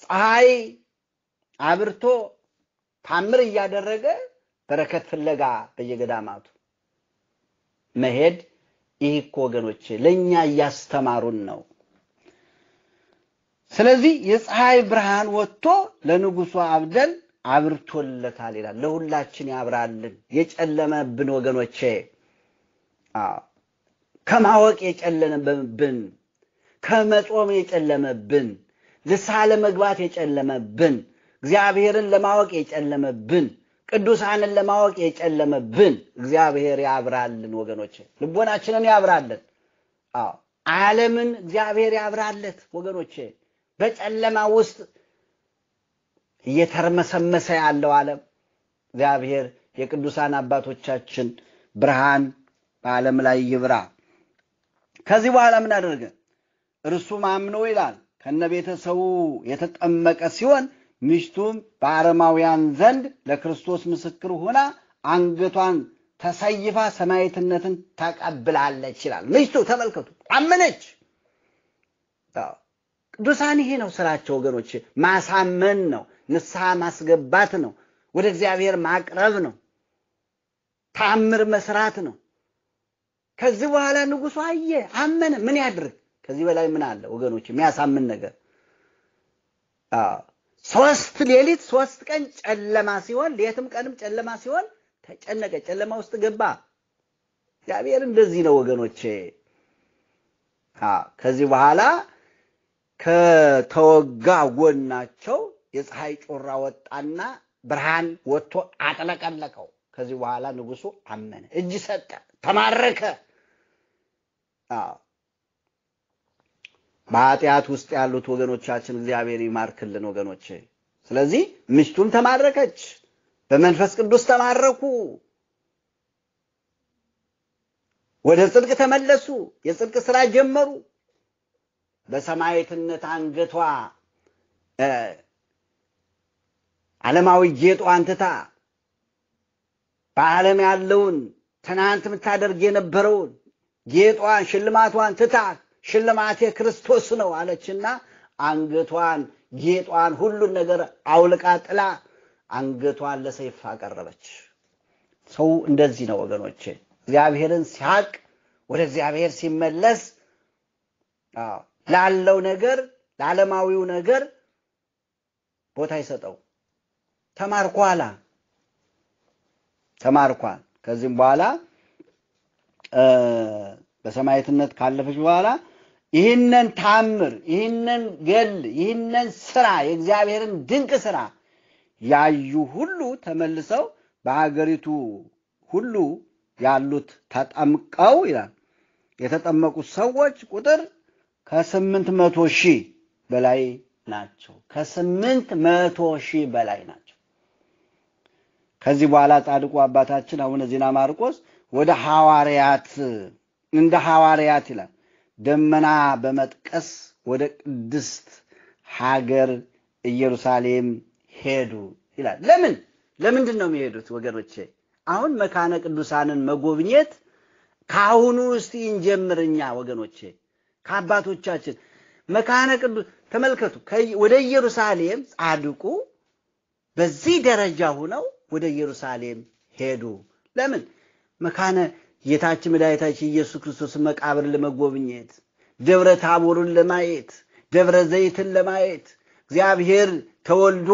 ፀሐይ አብርቶ ታምር እያደረገ በረከት ፍለጋ በየገዳማቱ መሄድ ይህ እኮ ወገኖች ለእኛ እያስተማሩን ነው። ስለዚህ የፀሐይ ብርሃን ወጥቶ ለንጉሱ አብደል አብርቶለታል ይላል። ለሁላችን ያብራልን። የጨለመብን ወገኖቼ ከማወቅ የጨለመብን፣ ከመጾም የጨለመብን፣ ንስሐ ለመግባት የጨለመብን፣ እግዚአብሔርን ለማወቅ የጨለመብን፣ ቅዱሳንን ለማወቅ የጨለመብን እግዚአብሔር ያብራልን ወገኖቼ፣ ልቦናችንን ያብራልን። ዓለምን እግዚአብሔር ያብራለት ወገኖቼ በጨለማ ውስጥ እየተርመሰመሰ ያለው ዓለም እግዚአብሔር የቅዱሳን አባቶቻችን ብርሃን በዓለም ላይ ይብራ። ከዚህ በኋላ ምን አደረገ? እርሱም አምኖ ይላል ከነ ቤተሰቡ የተጠመቀ ሲሆን ሚስቱም በአረማውያን ዘንድ ለክርስቶስ ምስክር ሆና አንገቷን ተሰይፋ ሰማዕትነትን ተቀብላለች ይላል። ሚስቱ ተመልከቱ፣ አመነች። ቅዱሳን ይሄ ነው ስራቸው ወገኖች፣ ማሳመን ነው። ንስሐ ማስገባት ነው። ወደ እግዚአብሔር ማቅረብ ነው። ተአምር መስራት ነው። ከዚህ በኋላ ንጉሱ አየ፣ አመነ። ምን ያድርግ? ከዚህ በላይ ምን አለ ወገኖች? የሚያሳምን ነገር ሶስት ሌሊት ሶስት ቀን ጨለማ ሲሆን ሌትም ቀንም ጨለማ ሲሆን ተጨነቀ፣ ጨለማ ውስጥ ገባ። እግዚአብሔር እንደዚህ ነው ወገኖቼ። ከዚህ በኋላ ከተወጋ ጎናቸው የፀሐይ ጮራ ወጣና ብርሃን ወጥቶ አጥለቀለቀው። ከዚህ በኋላ ንጉሱ አመነ፣ እጅ ሰጠ፣ ተማረከ። በኃጢአት ውስጥ ያሉት ወገኖቻችን እግዚአብሔር ይማርክልን ወገኖች። ስለዚህ ምሽቱም ተማረከች፣ በመንፈስ ቅዱስ ተማረኩ፣ ወደ ጽድቅ ተመለሱ፣ የጽድቅ ስራ ጀመሩ። በሰማዕትነት አንገቷ ዓለማዊ ጌጧን ትታ በዓለም ያለውን ትናንት የምታደርግ የነበረውን ጌጧን ሽልማቷን ትታ ሽልማቴ ክርስቶስ ነው አለችና አንገቷን፣ ጌጧን፣ ሁሉን ነገር አውልቃ ጥላ አንገቷን ለሰይፍ አቀረበች። ሰው እንደዚህ ነው ወገኖቼ። እግዚአብሔርን ሲያቅ ወደ እግዚአብሔር ሲመለስ ላለው ነገር ለዓለማዊው ነገር ቦታ ይሰጠው። ተማርኳላ ተማርኳል። ከዚህም በኋላ በሰማዕትነት ካለፈች በኋላ ይህንን ታምር፣ ይህንን ገል፣ ይህንን ስራ የእግዚአብሔርን ድንቅ ስራ ያዩ ሁሉ ተመልሰው በሀገሪቱ ሁሉ ያሉት ተጠምቀው ይላል የተጠመቁት ሰዎች ቁጥር ከስምንት መቶ ሺህ በላይ ናቸው። ከስምንት መቶ ሺህ በላይ ናቸው። ከዚህ በኋላ ጻድቁ አባታችን አቡነ ዜና ማርቆስ ወደ ሐዋርያት እንደ ሐዋርያት ይላል ደመና በመጥቀስ ወደ ቅድስት ሀገር ኢየሩሳሌም ሄዱ ይላል። ለምን ለምንድን ነው የሚሄዱት ወገኖቼ? አሁን መካነ ቅዱሳንን መጎብኘት ከአሁኑ እስቲ እንጀምርኛ ወገኖቼ፣ ከአባቶቻችን መካነ ቅዱስ ተመልከቱ። ወደ ኢየሩሳሌም ጻድቁ በዚህ ደረጃ ሁነው ወደ ኢየሩሳሌም ሄዱ። ለምን? መካነ ጌታችን መድኃኒታችን ኢየሱስ ክርስቶስን መቃብር ለመጎብኘት፣ ደብረ ታቦሩን ለማየት፣ ደብረ ዘይትን ለማየት፣ እግዚአብሔር ተወልዶ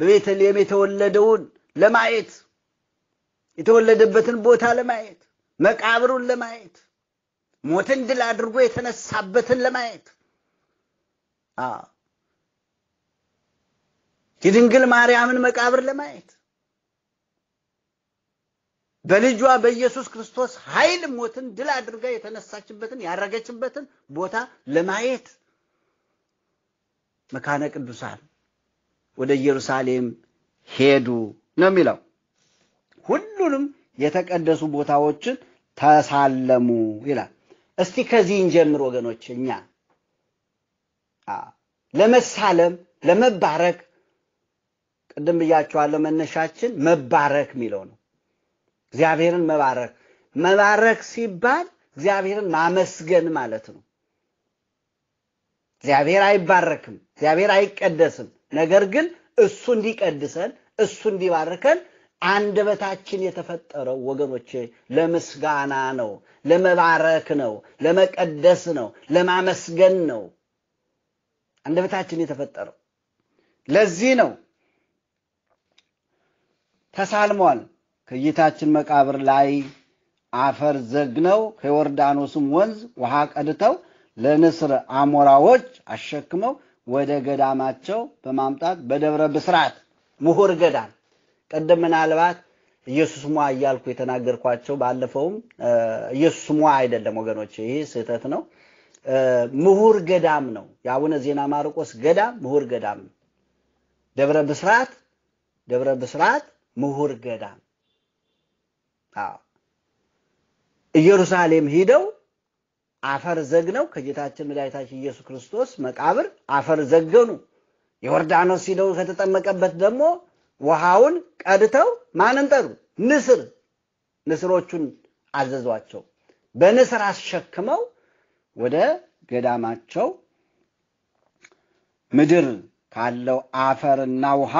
በቤተልሔም የተወለደውን ለማየት፣ የተወለደበትን ቦታ ለማየት፣ መቃብሩን ለማየት፣ ሞትን ድል አድርጎ የተነሳበትን ለማየት የድንግል ማርያምን መቃብር ለማየት በልጇ በኢየሱስ ክርስቶስ ኃይል ሞትን ድል አድርጋ የተነሳችበትን ያረገችበትን ቦታ ለማየት መካነ ቅዱሳን ወደ ኢየሩሳሌም ሄዱ ነው የሚለው። ሁሉንም የተቀደሱ ቦታዎችን ተሳለሙ ይላል። እስቲ ከዚህን ጀምር ወገኖች። እኛ ለመሳለም ለመባረክ ቅድም ብያችኋለሁ። መነሻችን መባረክ የሚለው ነው። እግዚአብሔርን መባረክ መባረክ ሲባል እግዚአብሔርን ማመስገን ማለት ነው። እግዚአብሔር አይባረክም፣ እግዚአብሔር አይቀደስም። ነገር ግን እሱ እንዲቀድሰን እሱ እንዲባርከን አንደበታችን የተፈጠረው ወገኖቼ ለምስጋና ነው፣ ለመባረክ ነው፣ ለመቀደስ ነው፣ ለማመስገን ነው አንደበታችን የተፈጠረው። ለዚህ ነው ተሳልሟል ከጌታችን መቃብር ላይ አፈር ዘግነው ከዮርዳኖስም ወንዝ ውሃ ቀድተው ለንስር አሞራዎች አሸክመው ወደ ገዳማቸው በማምጣት በደብረ ብስራት ምሁር ገዳም ቅድም ምናልባት ኢየሱስ ሙ እያልኩ የተናገርኳቸው ባለፈውም ኢየሱስ ሙ አይደለም ወገኖች፣ ይህ ስህተት ነው። ምሁር ገዳም ነው። የአቡነ ዜና ማርቆስ ገዳም ምሁር ገዳም ነው። ደብረ ብስራት ደብረ ብስራት ምሁር ገዳም ኢየሩሳሌም ሂደው አፈር ዘግነው ከጌታችን መድኃኒታችን ኢየሱስ ክርስቶስ መቃብር አፈር ዘገኑ። ዮርዳኖስ ሂደው ከተጠመቀበት ደግሞ ውሃውን ቀድተው ማንን ጠሩ? ንስር ንስሮቹን አዘዟቸው። በንስር አስሸክመው ወደ ገዳማቸው ምድር ካለው አፈርና ውሃ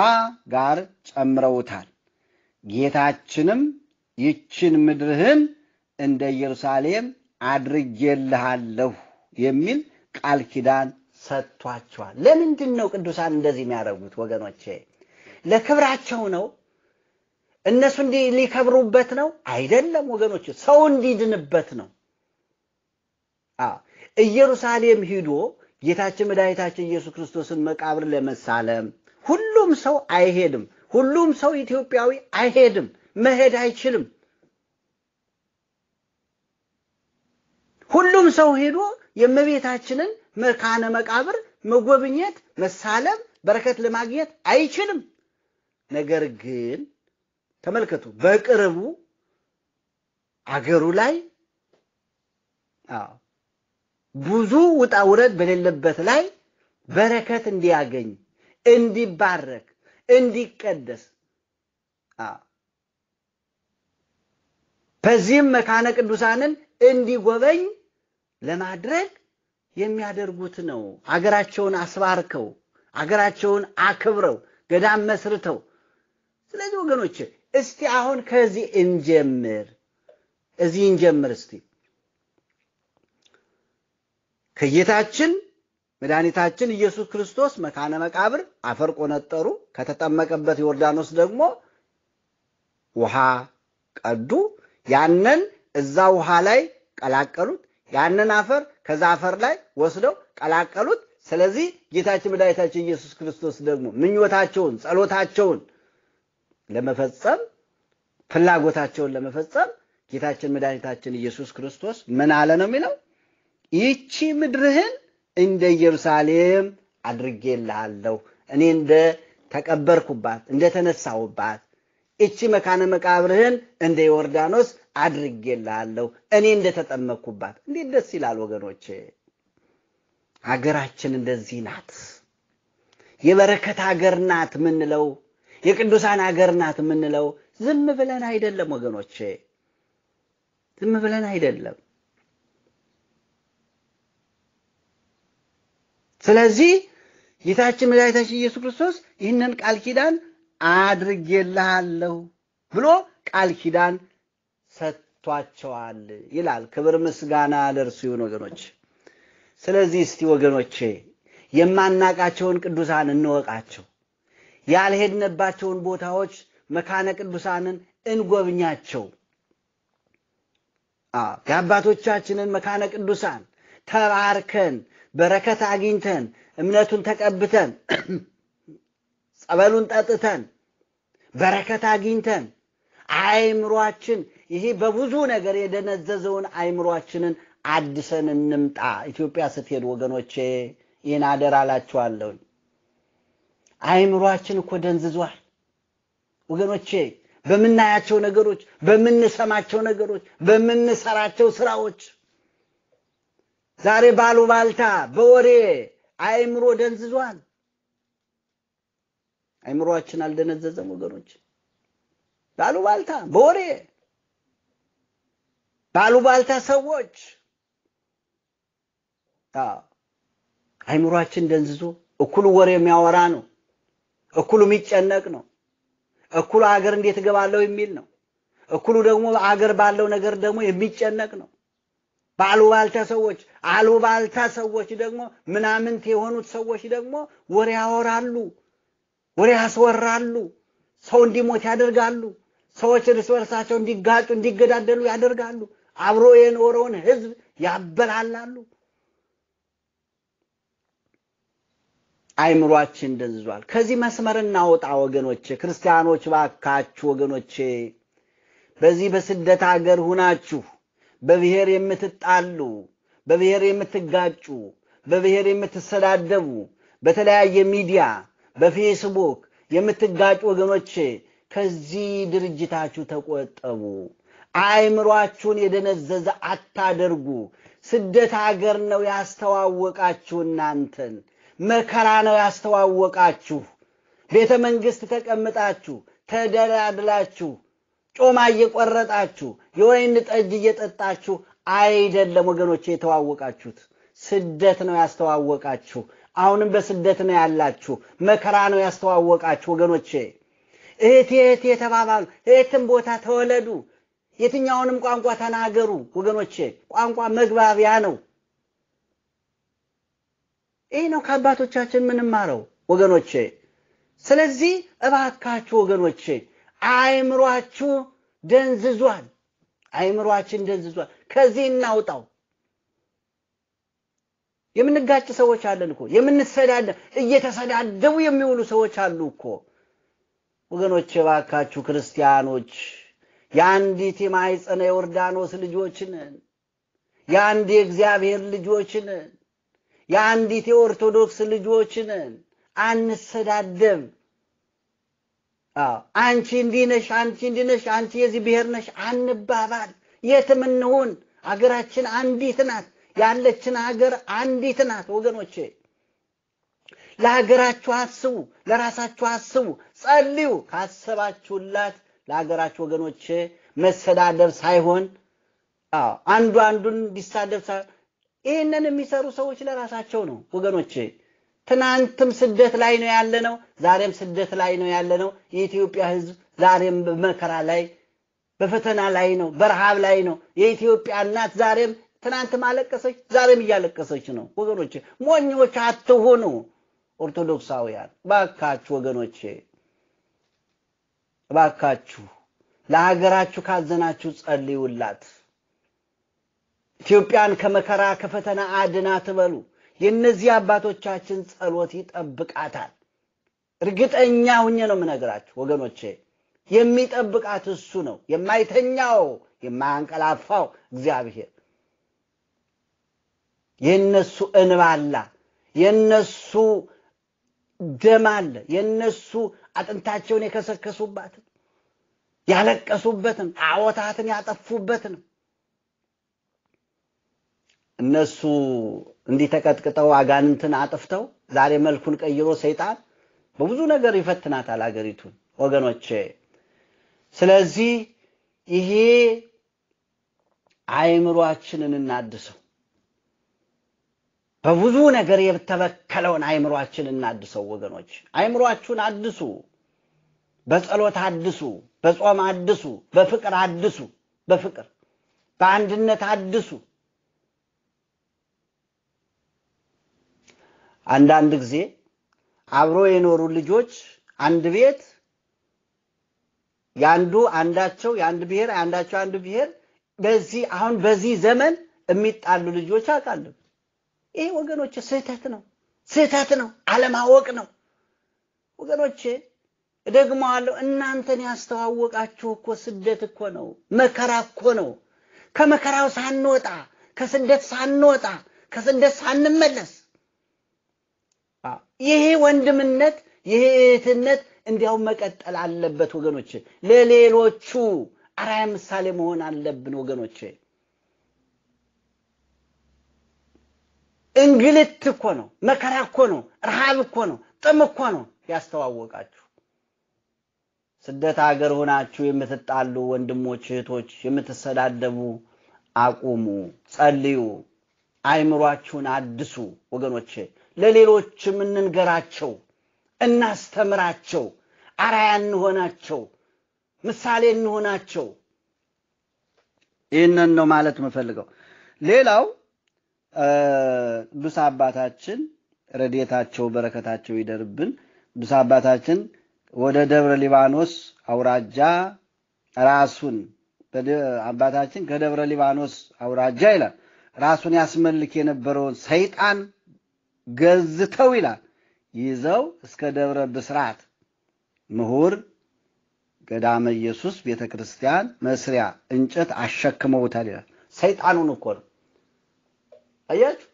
ጋር ጨምረውታል። ጌታችንም ይችን ምድርህን እንደ ኢየሩሳሌም አድርጌልሃለሁ የሚል ቃል ኪዳን ሰጥቷቸዋል። ለምንድን ነው ቅዱሳን እንደዚህ የሚያደርጉት? ወገኖቼ ለክብራቸው ነው። እነሱ እንዲህ ሊከብሩበት ነው አይደለም፣ ወገኖች ሰው እንዲድንበት ነው። ኢየሩሳሌም ሂዶ ጌታችን መድኃኒታችን ኢየሱስ ክርስቶስን መቃብር ለመሳለም ሁሉም ሰው አይሄድም። ሁሉም ሰው ኢትዮጵያዊ አይሄድም። መሄድ አይችልም። ሁሉም ሰው ሄዶ የእመቤታችንን መካነ መቃብር መጎብኘት፣ መሳለም፣ በረከት ለማግኘት አይችልም። ነገር ግን ተመልከቱ፣ በቅርቡ አገሩ ላይ ብዙ ውጣ ውረድ በሌለበት ላይ በረከት እንዲያገኝ፣ እንዲባረክ፣ እንዲቀደስ በዚህም መካነ ቅዱሳንን እንዲጎበኝ ለማድረግ የሚያደርጉት ነው። አገራቸውን አስባርከው አገራቸውን አክብረው ገዳም መስርተው። ስለዚህ ወገኖች እስቲ አሁን ከዚህ እንጀምር፣ እዚህ እንጀምር እስቲ ከጌታችን መድኃኒታችን ኢየሱስ ክርስቶስ መካነ መቃብር አፈር ቆነጠሩ። ከተጠመቀበት ዮርዳኖስ ደግሞ ውሃ ቀዱ። ያንን እዛ ውሃ ላይ ቀላቀሉት። ያንን አፈር ከዛ አፈር ላይ ወስደው ቀላቀሉት። ስለዚህ ጌታችን መድኃኒታችን ኢየሱስ ክርስቶስ ደግሞ ምኞታቸውን፣ ጸሎታቸውን ለመፈጸም ፍላጎታቸውን ለመፈጸም ጌታችን መድኃኒታችን ኢየሱስ ክርስቶስ ምን አለ ነው የሚለው ይቺ ምድርህን እንደ ኢየሩሳሌም አድርጌልሃለሁ እኔ እንደ ተቀበርኩባት እንደ ተነሳሁባት እቺ መካነ መቃብርህን እንደ ዮርዳኖስ አድርጌላለሁ እኔ እንደተጠመኩባት እንዴት ደስ ይላል ወገኖች ሀገራችን እንደዚህ ናት። የበረከት ሀገር ናት ምንለው፣ የቅዱሳን ሀገር ናት የምንለው ዝም ብለን አይደለም ወገኖች ዝም ብለን አይደለም። ስለዚህ ጌታችን መድኃኒታችን ኢየሱስ ክርስቶስ ይህንን ቃል ኪዳን አድርጌልሃለሁ ብሎ ቃል ኪዳን ሰጥቷቸዋል ይላል። ክብር ምስጋና ለእርሱ ይሁን ወገኖች። ስለዚህ እስቲ ወገኖቼ የማናቃቸውን ቅዱሳን እንወቃቸው፣ ያልሄድንባቸውን ቦታዎች መካነ ቅዱሳንን እንጎብኛቸው። የአባቶቻችንን መካነ ቅዱሳን ተባርከን በረከት አግኝተን እምነቱን ተቀብተን ጸበሉን ጠጥተን በረከት አግኝተን አይምሯችን ይሄ በብዙ ነገር የደነዘዘውን አይምሯችንን አድሰን እንምጣ። ኢትዮጵያ ስትሄድ ወገኖቼ ይህን አደራ አላችኋለሁኝ። አይምሯችን እኮ ደንዝዟል ወገኖቼ። በምናያቸው ነገሮች፣ በምንሰማቸው ነገሮች፣ በምንሰራቸው ስራዎች ዛሬ ባሉባልታ፣ በወሬ አይምሮ ደንዝዟል። አይምሯችን አልደነዘዘም ወገኖች? ባሉባልታ በወሬ ባሉባልታ ሰዎች አይምሯችን ደንዝዞ እኩሉ ወሬ የሚያወራ ነው፣ እኩሉ የሚጨነቅ ነው፣ እኩሉ አገር እንዴት እገባለሁ የሚል ነው፣ እኩሉ ደግሞ አገር ባለው ነገር ደግሞ የሚጨነቅ ነው። ባሉባልታ ሰዎች አሉባልታ ሰዎች ደግሞ ምናምንት የሆኑት ሰዎች ደግሞ ወሬ ያወራሉ። ወሬ ያስወራሉ። ሰው እንዲሞት ያደርጋሉ። ሰዎች እርስ በርሳቸው እንዲጋጩ፣ እንዲገዳደሉ ያደርጋሉ። አብሮ የኖረውን ህዝብ ያበላላሉ። አይምሯችን ደንዝዟል። ከዚህ መስመር እናውጣ ወገኖቼ፣ ክርስቲያኖች ባካችሁ ወገኖቼ፣ በዚህ በስደት አገር ሁናችሁ በብሔር የምትጣሉ፣ በብሔር የምትጋጩ፣ በብሔር የምትሰዳደቡ በተለያየ ሚዲያ በፌስቡክ የምትጋጩ ወገኖች ከዚህ ድርጅታችሁ ተቆጠቡ። አእምሯችሁን የደነዘዘ አታደርጉ። ስደት አገር ነው ያስተዋወቃችሁ እናንተን፣ መከራ ነው ያስተዋወቃችሁ። ቤተ መንግሥት ተቀምጣችሁ ተደላድላችሁ ጮማ እየቆረጣችሁ የወይን ጠጅ እየጠጣችሁ አይደለም ወገኖች የተዋወቃችሁት፣ ስደት ነው ያስተዋወቃችሁ። አሁንም በስደት ነው ያላችሁ። መከራ ነው ያስተዋወቃችሁ ወገኖቼ። እህቴ እህቴ የተባባሉ የትም ቦታ ተወለዱ፣ የትኛውንም ቋንቋ ተናገሩ ወገኖቼ። ቋንቋ መግባቢያ ነው። ይህ ነው ከአባቶቻችን የምንማረው ወገኖቼ። ስለዚህ እባካችሁ ወገኖቼ አይምሯችሁ ደንዝዟል። አይምሯችን ደንዝዟል። ከዚህ እናውጣው። የምንጋጭ ሰዎች አለን እኮ የምንሰዳደ እየተሰዳደቡ የሚውሉ ሰዎች አሉ እኮ ወገኖች፣ የባካችሁ ክርስቲያኖች የአንዲት የማይጸነ ዮርዳኖስ ልጆችን የአንድ የእግዚአብሔር ልጆችን የአንዲት የኦርቶዶክስ ልጆችን አንሰዳደብ። አንቺ እንዲህ ነሽ፣ አንቺ እንዲህ ነሽ፣ አንቺ የዚህ ብሔር ነሽ አንባባል። የትም እንሁን አገራችን አንዲት ናት። ያለችን ሀገር አንዲት ናት ወገኖቼ። ለሀገራችሁ አስቡ፣ ለራሳችሁ አስቡ፣ ጸልዩ። ካሰባችሁላት ለሀገራችሁ ወገኖች መሰዳደብ ሳይሆን አንዱ አንዱን እንዲሳደብ ይህንን የሚሰሩ ሰዎች ለራሳቸው ነው ወገኖች ትናንትም ስደት ላይ ነው ያለነው፣ ዛሬም ስደት ላይ ነው ያለነው። የኢትዮጵያ ሕዝብ ዛሬም በመከራ ላይ በፈተና ላይ ነው፣ በረሃብ ላይ ነው። የኢትዮጵያ እናት ዛሬም ትናንትም አለቀሰች፣ ዛሬም እያለቀሰች ነው። ወገኖች ሞኞች አትሆኑ። ኦርቶዶክሳውያን ባካችሁ፣ ወገኖቼ ባካችሁ፣ ለሀገራችሁ ካዘናችሁ ጸልዩላት። ኢትዮጵያን ከመከራ ከፈተና አድና ትበሉ የእነዚህ አባቶቻችን ጸሎት ይጠብቃታል። እርግጠኛ ሁኜ ነው የምነግራችሁ ወገኖቼ፣ የሚጠብቃት እሱ ነው፣ የማይተኛው የማያንቀላፋው እግዚአብሔር። የነሱ እንባ አለ፣ የነሱ ደም አለ፣ የነሱ አጥንታቸውን የከሰከሱባትን ያለቀሱበትን ጣዖታትን ያጠፉበትን እነሱ እንዲህ ተቀጥቅጠው አጋንንትን አጥፍተው ዛሬ መልኩን ቀይሮ ሰይጣን በብዙ ነገር ይፈትናታል አገሪቱን ወገኖቼ። ስለዚህ ይሄ አእምሯችንን እናድሰው። በብዙ ነገር የተበከለውን አይምሯችን እናድሰው ወገኖች። አእምሯችሁን አድሱ። በጸሎት አድሱ፣ በጾም አድሱ፣ በፍቅር አድሱ፣ በፍቅር በአንድነት አድሱ። አንዳንድ ጊዜ አብሮ የኖሩ ልጆች አንድ ቤት ያንዱ አንዳቸው የአንድ ብሔር አንዳቸው አንድ ብሔር በዚህ አሁን በዚህ ዘመን የሚጣሉ ልጆች አውቃለሁ። ይሄ ወገኖች ስህተት ነው፣ ስህተት ነው፣ አለማወቅ ነው። ወገኖች ደግሞ አለው እናንተን ያስተዋወቃችሁ እኮ ስደት እኮ ነው፣ መከራ እኮ ነው። ከመከራው ሳንወጣ ከስደት ሳንወጣ ከስደት ሳንመለስ ይሄ ወንድምነት ይሄ እህትነት እንዲያው መቀጠል አለበት ወገኖች። ለሌሎቹ አርአያ ምሳሌ መሆን አለብን ወገኖች። እንግልት እኮ ነው፣ መከራ እኮ ነው፣ ረሃብ እኮ ነው፣ ጥም እኮ ነው ያስተዋወቃችሁ። ስደት ሀገር ሆናችሁ የምትጣሉ ወንድሞች እህቶች፣ የምትሰዳደቡ አቁሙ፣ ጸልዩ፣ አይምሯችሁን አድሱ። ወገኖቼ ለሌሎችም እንንገራቸው፣ እናስተምራቸው፣ አራያ እንሆናቸው፣ ምሳሌ እንሆናቸው። ይህንን ነው ማለት የምፈልገው። ሌላው ቅዱስ አባታችን ረድኤታቸው በረከታቸው ይደርብን። ቅዱስ አባታችን ወደ ደብረ ሊባኖስ አውራጃ ራሱን አባታችን ከደብረ ሊባኖስ አውራጃ ይላል ራሱን ያስመልክ የነበረውን ሰይጣን ገዝተው ይላል ይዘው እስከ ደብረ ብስራት ምሁር ገዳመ ኢየሱስ ቤተ ክርስቲያን መስሪያ እንጨት አሸክመውታል ይላል። ሰይጣኑን እኮ ነው አያችሁ፣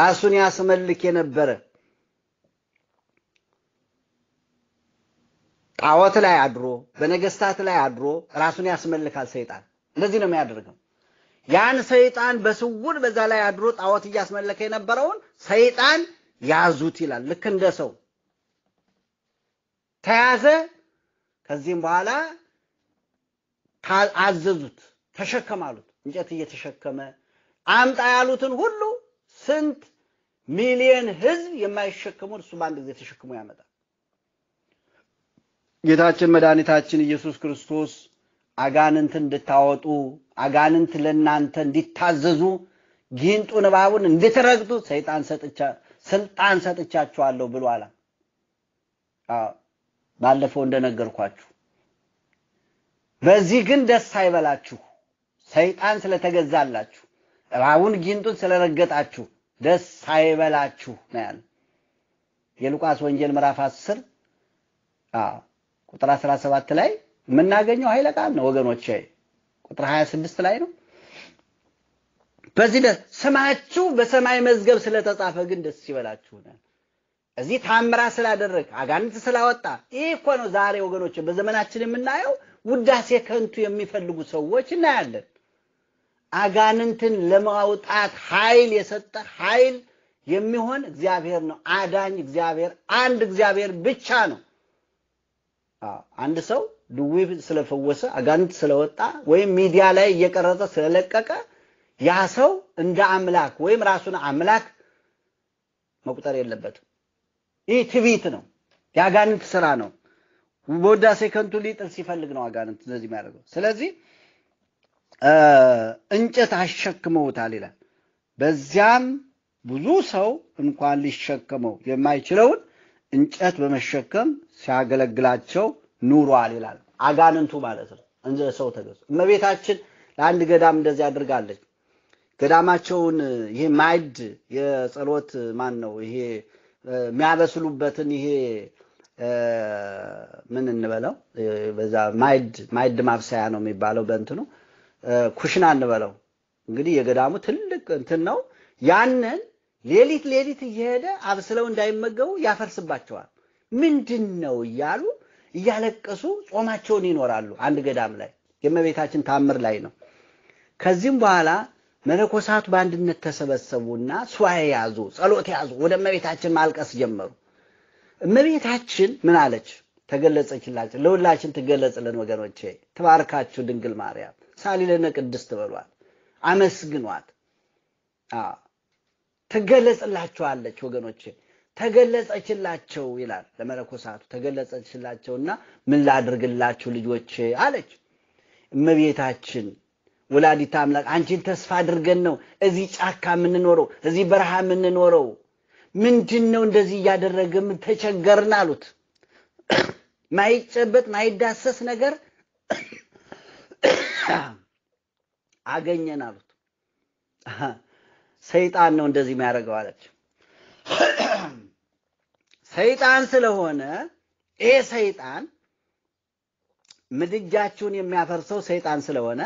ራሱን ያስመልክ የነበረ ጣዖት ላይ አድሮ በነገስታት ላይ አድሮ ራሱን ያስመልካል ሰይጣን። እንደዚህ ነው የሚያደርገው። ያን ሰይጣን በስውር በዛ ላይ አድሮ ጣዖት እያስመለከ የነበረውን ሰይጣን ያዙት ይላል። ልክ እንደ ሰው ተያዘ። ከዚህም በኋላ አዘዙት፣ ተሸከም አሉት። እንጨት እየተሸከመ አምጣ ያሉትን ሁሉ ስንት ሚሊየን ህዝብ የማይሸከመውን እሱ በአንድ ጊዜ ተሸክሞ ያመጣል። ጌታችን መድኃኒታችን ኢየሱስ ክርስቶስ አጋንንት እንድታወጡ አጋንንት ለእናንተ እንዲታዘዙ ጊንጡን እባቡን እንድትረግጡ ሰይጣን ስልጣን ሰጥቻችኋለሁ ብሎ አላ ባለፈው እንደነገርኳችሁ። በዚህ ግን ደስ አይበላችሁ፣ ሰይጣን ስለተገዛላችሁ ራቡን ጊንጡን ስለረገጣችሁ ደስ አይበላችሁ ነው ያለ የሉቃስ ወንጌል ምዕራፍ 10 አዎ ቁጥር 17 ላይ የምናገኘው ኃይለ ቃል ነው ወገኖቼ። ቁጥር 26 ላይ ነው። በዚህ ስማችሁ በሰማይ መዝገብ ስለተጻፈ ግን ደስ ይበላችሁ ነው። እዚህ ታምራ ስላደረግ አጋንንት ስላወጣ ይህ እኮ ነው ዛሬ ወገኖች በዘመናችን የምናየው ውዳሴ ከንቱ የሚፈልጉ ሰዎች እናያለን። አጋንንትን ለማውጣት ኃይል የሰጠ ኃይል የሚሆን እግዚአብሔር ነው። አዳኝ እግዚአብሔር አንድ እግዚአብሔር ብቻ ነው። አንድ ሰው ድዊ ስለፈወሰ አጋንንት ስለወጣ ወይም ሚዲያ ላይ እየቀረጸ ስለለቀቀ ያ ሰው እንደ አምላክ ወይም ራሱን አምላክ መቁጠር የለበትም። ይህ ትዕቢት ነው፣ የአጋንንት ስራ ነው። በውዳሴ ከንቱ ሊጥል ሲፈልግ ነው አጋንንት እንደዚህ የሚያደርገው። ስለዚህ እንጨት አሸክመውታል ይላል። በዚያም ብዙ ሰው እንኳን ሊሸከመው የማይችለውን እንጨት በመሸከም ሲያገለግላቸው ኑሯል ይላል። አጋንንቱ ማለት ነው። ሰው ተገዝ እመቤታችን ለአንድ ገዳም እንደዚህ አድርጋለች። ገዳማቸውን ይሄ ማዕድ የጸሎት ማን ነው ይሄ የሚያበስሉበትን ይሄ ምን እንበለው በዛ ማዕድ ማብሰያ ነው የሚባለው በእንትኑ ኩሽና እንበለው እንግዲህ የገዳሙ ትልቅ እንትን ነው። ያንን ሌሊት ሌሊት እየሄደ አብስለው እንዳይመገቡ ያፈርስባቸዋል። ምንድን ነው እያሉ እያለቀሱ ጾማቸውን ይኖራሉ። አንድ ገዳም ላይ የእመቤታችን ታምር ላይ ነው። ከዚህም በኋላ መነኮሳቱ በአንድነት ተሰበሰቡና ሱባዔ ያዙ፣ ጸሎት ያዙ፣ ወደ እመቤታችን ማልቀስ ጀመሩ። እመቤታችን ምን አለች? ተገለጸችላቸው። ለሁላችን ትገለጽልን ወገኖቼ። ትባርካችሁ ድንግል ማርያም ሳሊለነ ቅድስት በሏት፣ አመስግኗት። ትገለጽላቸዋለች ወገኖች፣ ተገለጸችላቸው ይላል ለመነኮሳቱ። ተገለጸችላቸውና ምን ላድርግላችሁ ልጆች አለች እመቤታችን ወላዲት አምላክ አንቺን ተስፋ አድርገን ነው እዚህ ጫካ የምንኖረው፣ እዚህ በረሃ የምንኖረው። ምንድን ነው እንደዚህ እያደረገ ተቸገርን አሉት። ማይጨበጥ ማይዳሰስ ነገር አገኘን አሉት። ሰይጣን ነው እንደዚህ የሚያደርገው አለች። ሰይጣን ስለሆነ ይሄ ሰይጣን ምድጃችሁን የሚያፈርሰው ሰይጣን ስለሆነ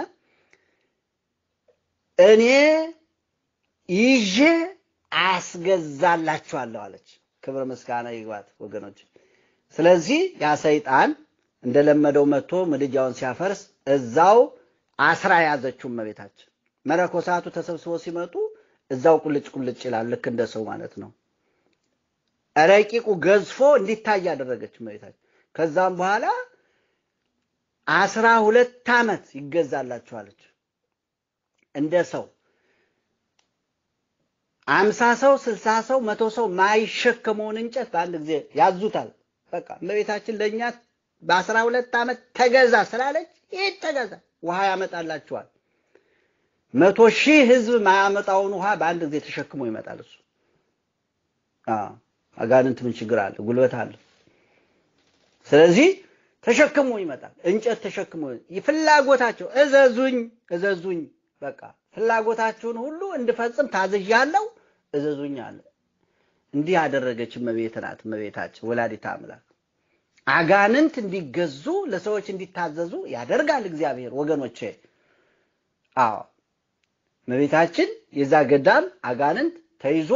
እኔ ይዤ አስገዛላችኋለሁ አለች። ክብር ምስጋና ይግባት ወገኖች። ስለዚህ ያ ሰይጣን እንደለመደው መጥቶ ምድጃውን ሲያፈርስ እዛው አስራ ያዘችው እመቤታችን። መነኮሳቱ ተሰብስበው ሲመጡ እዛው ቁልጭ ቁልጭ ይላል። ልክ እንደ ሰው ማለት ነው። ረቂቁ ገዝፎ እንዲታይ ያደረገች እመቤታችን። ከዛም በኋላ አስራ ሁለት ዓመት ይገዛላችኋለች እንደ ሰው አምሳ ሰው ስልሳ ሰው መቶ ሰው ማይሸከመውን እንጨት በአንድ ጊዜ ያዙታል። በቃ እመቤታችን ለእኛ በአስራ ሁለት ዓመት ተገዛ ስላለች ይህ ተገዛ ውሃ ያመጣላችኋል። መቶ ሺህ ህዝብ ማያመጣውን ውሃ በአንድ ጊዜ ተሸክሞ ይመጣል። እሱ አጋንንት ምን ችግር አለ? ጉልበት አለ። ስለዚህ ተሸክሞ ይመጣል። እንጨት ተሸክሞ ፍላጎታቸው እዘዙኝ እዘዙኝ፣ በቃ ፍላጎታችሁን ሁሉ እንድፈጽም ታዝዣለሁ፣ እዘዙኝ አለ። እንዲህ ያደረገች እመቤት ናት እመቤታችን ወላዲተ አምላክ። አጋንንት እንዲገዙ ለሰዎች እንዲታዘዙ ያደርጋል እግዚአብሔር ወገኖች አዎ መቤታችን የዛ ገዳም አጋንንት ተይዞ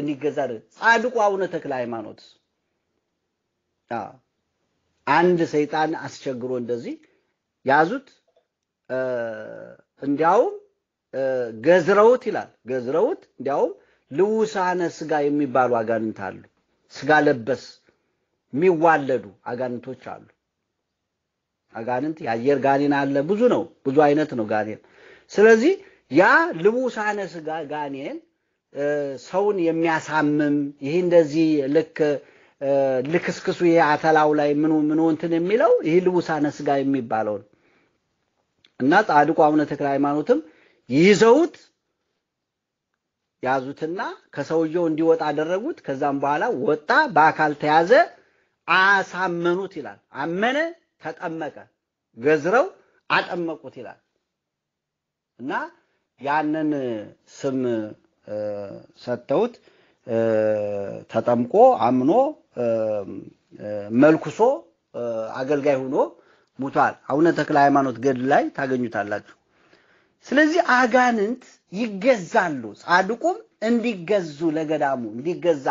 እንዲገዛ ጻድቁ አቡነ ተክለ ሃይማኖት አንድ ሰይጣን አስቸግሮ እንደዚህ ያዙት። እንዲያውም ገዝረውት ይላል ገዝረውት እንዲያውም ልውሳነ ስጋ የሚባሉ አጋንንት አሉ ስጋ ለበስ የሚዋለዱ አጋንንቶች አሉ። አጋንንት የአየር ጋኔን አለ፣ ብዙ ነው፣ ብዙ አይነት ነው ጋኔን። ስለዚህ ያ ልቡሳነ ስጋ ጋኔን ሰውን የሚያሳምም ይህ እንደዚህ ልክ ልክስክሱ ይሄ አተላው ላይ ምኑ ምኑ እንትን የሚለው ይህ ልቡሳነ ስጋ የሚባለው ነው እና ጻድቁ አቡነ ተክለ ሃይማኖትም ይዘውት ያዙትና ከሰውየው እንዲወጣ አደረጉት። ከዛም በኋላ ወጣ፣ በአካል ተያዘ። አሳመኑት ይላል። አመነ ተጠመቀ፣ ገዝረው አጠመቁት ይላል እና ያንን ስም ሰጥተውት ተጠምቆ አምኖ መልኩሶ አገልጋይ ሆኖ ሙቷል። አቡነ ተክለ ሃይማኖት ገድል ላይ ታገኙታላችሁ። ስለዚህ አጋንንት ይገዛሉ፣ ጻድቁም እንዲገዙ ለገዳሙ እንዲገዛ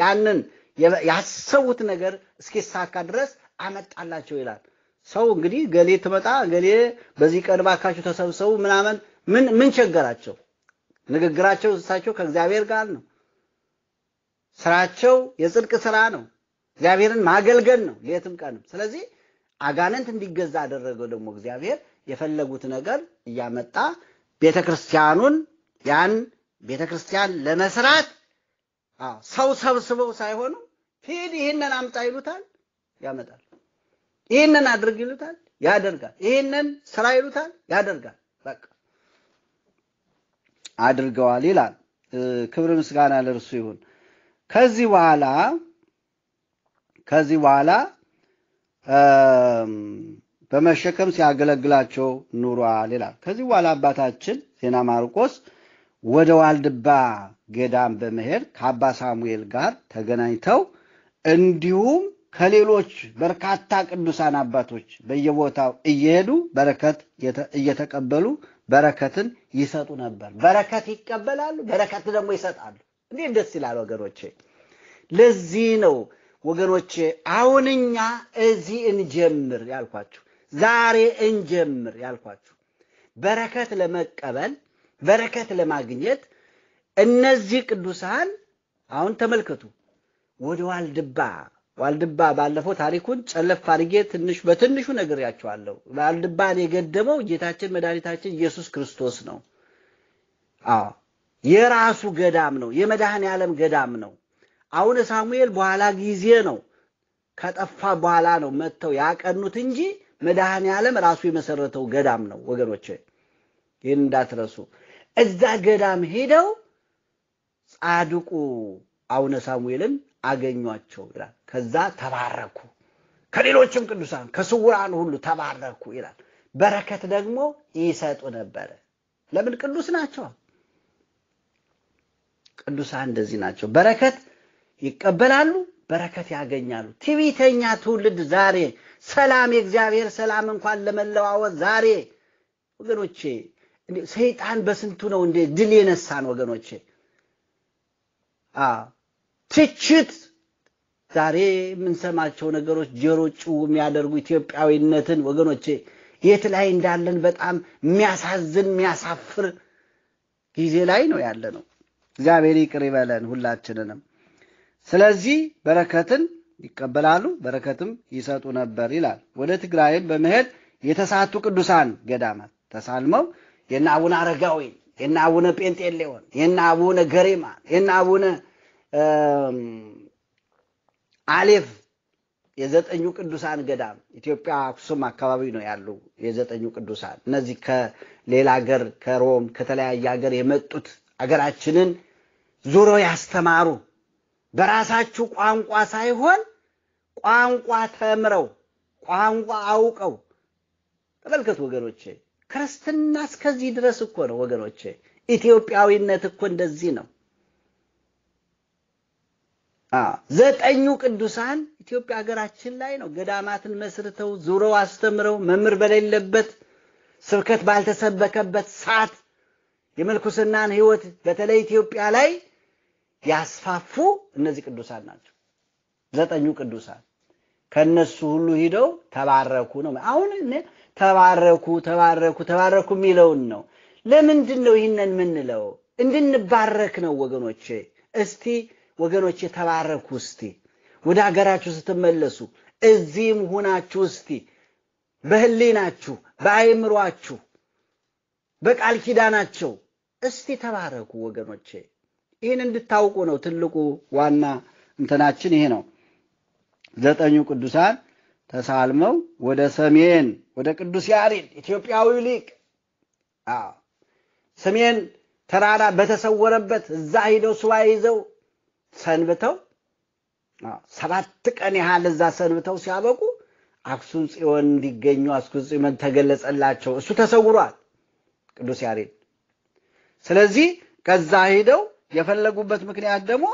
ያንን ያሰቡት ነገር እስኪሳካ ድረስ አመጣላቸው ይላል። ሰው እንግዲህ ገሌ ትመጣ ገሌ በዚህ ቀን እባካችሁ ተሰብሰቡ ምናምን ምን ምን ቸገራቸው? ንግግራቸው እሳቸው ከእግዚአብሔር ጋር ነው። ስራቸው የጽድቅ ስራ ነው። እግዚአብሔርን ማገልገል ነው ሌትም ቀንም። ስለዚህ አጋንንት እንዲገዛ አደረገው ደግሞ እግዚአብሔር የፈለጉት ነገር እያመጣ ቤተክርስቲያኑን ያን ቤተክርስቲያን ለመስራት ሰው ሰብስበው ሳይሆኑ ሂድ ይህንን አምጣ ይሉታል፣ ያመጣል። ይህንን አድርግ ይሉታል፣ ያደርጋል። ይህንን ስራ ይሉታል፣ ያደርጋል። በቃ አድርገዋል ይላል። ክብር ምስጋና ለእርሱ ይሁን። ከዚህ በኋላ ከዚህ በኋላ በመሸከም ሲያገለግላቸው ኑሯል ይላል። ከዚህ በኋላ አባታችን ዜና ማርቆስ ወደ ዋልድባ ገዳም በመሄድ ከአባ ሳሙኤል ጋር ተገናኝተው እንዲሁም ከሌሎች በርካታ ቅዱሳን አባቶች በየቦታው እየሄዱ በረከት እየተቀበሉ በረከትን ይሰጡ ነበር። በረከት ይቀበላሉ፣ በረከት ደግሞ ይሰጣሉ። እንዴት ደስ ይላል ወገኖቼ! ለዚህ ነው ወገኖቼ አሁን እኛ እዚህ እንጀምር ያልኳችሁ፣ ዛሬ እንጀምር ያልኳችሁ በረከት ለመቀበል በረከት ለማግኘት እነዚህ ቅዱሳን አሁን ተመልከቱ ወደ ዋልድባ ዋልድባ ባለፈው ታሪኩን ጨለፍ አድርጌ ትንሽ በትንሹ ነግሬያቸዋለሁ። ዋልድባን የገደመው ጌታችን መድኃኒታችን ኢየሱስ ክርስቶስ ነው። አዎ የራሱ ገዳም ነው፣ የመድኃኔ ዓለም ገዳም ነው። አሁን ሳሙኤል በኋላ ጊዜ ነው ከጠፋ በኋላ ነው መጥተው ያቀኑት እንጂ መድኃኔ ዓለም ራሱ የመሰረተው ገዳም ነው። ወገኖች ይህን እንዳትረሱ። እዛ ገዳም ሄደው ጻድቁ አቡነ ሳሙኤልን አገኟቸው ይላል። ከዛ ተባረኩ፣ ከሌሎችም ቅዱሳን ከስውራን ሁሉ ተባረኩ ይላል። በረከት ደግሞ ይሰጡ ነበረ። ለምን? ቅዱስ ናቸው። ቅዱሳን እንደዚህ ናቸው። በረከት ይቀበላሉ፣ በረከት ያገኛሉ። ትዕቢተኛ ትውልድ ዛሬ ሰላም፣ የእግዚአብሔር ሰላም እንኳን ለመለዋወጥ ዛሬ ወገኖቼ፣ ሰይጣን በስንቱ ነው እንደ ድል የነሳን ወገኖቼ ትችት ዛሬ የምንሰማቸው ነገሮች ጆሮ ጭው የሚያደርጉ ኢትዮጵያዊነትን ወገኖቼ የት ላይ እንዳለን በጣም የሚያሳዝን የሚያሳፍር ጊዜ ላይ ነው ያለ ነው። እግዚአብሔር ይቅር ይበለን ሁላችንንም። ስለዚህ በረከትን ይቀበላሉ በረከትም ይሰጡ ነበር ይላል። ወደ ትግራይም በመሄድ የተሳቱ ቅዱሳን ገዳማት ተሳልመው የነ አቡነ አረጋዊን፣ የነ አቡነ ጴንጤሌዎን፣ የነ አቡነ ገሪማን፣ የነ አቡነ አሌፍ የዘጠኙ ቅዱሳን ገዳም ኢትዮጵያ አክሱም አካባቢ ነው ያሉ የዘጠኙ ቅዱሳን እነዚህ ከሌላ ሀገር ከሮም ከተለያየ ሀገር የመጡት አገራችንን ዙሮ ያስተማሩ በራሳችሁ ቋንቋ ሳይሆን ቋንቋ ተምረው ቋንቋ አውቀው ተመልከቱ ወገኖቼ ክርስትና እስከዚህ ድረስ እኮ ነው ወገኖቼ ኢትዮጵያዊነት እኮ እንደዚህ ነው ዘጠኙ ቅዱሳን ኢትዮጵያ ሀገራችን ላይ ነው። ገዳማትን መስርተው ዙረው አስተምረው መምህር በሌለበት ስብከት ባልተሰበከበት ሰዓት የመልኩስናን ሕይወት በተለይ ኢትዮጵያ ላይ ያስፋፉ እነዚህ ቅዱሳን ናቸው። ዘጠኙ ቅዱሳን ከነሱ ሁሉ ሂደው ተባረኩ ነው። አሁን ተባረኩ ተባረኩ ተባረኩ የሚለውን ነው። ለምንድን ነው ይህንን የምንለው? እንድንባረክ ነው ወገኖቼ። እስቲ ወገኖች የተባረኩ እስቲ ወደ ሀገራችሁ ስትመለሱ እዚህም ሁናችሁ እስቲ በህሊናችሁ በአይምሯችሁ በቃል ኪዳናቸው እስቲ ተባረኩ ወገኖቼ። ይህን እንድታውቁ ነው ትልቁ ዋና እንትናችን ይሄ ነው። ዘጠኙ ቅዱሳን ተሳልመው ወደ ሰሜን ወደ ቅዱስ ያሬድ ኢትዮጵያዊ ሊቅ ሰሜን ተራራ በተሰወረበት እዛ ሂደው ሱባኤ ይዘው ሰንብተው ሰባት ቀን ያህል እዛ ሰንብተው ሲያበቁ አክሱም ጽዮን እንዲገኙ አክሱም ጽዮን ተገለጸላቸው። እሱ ተሰውሯል ቅዱስ ያሬድ። ስለዚህ ከዛ ሂደው የፈለጉበት ምክንያት ደግሞ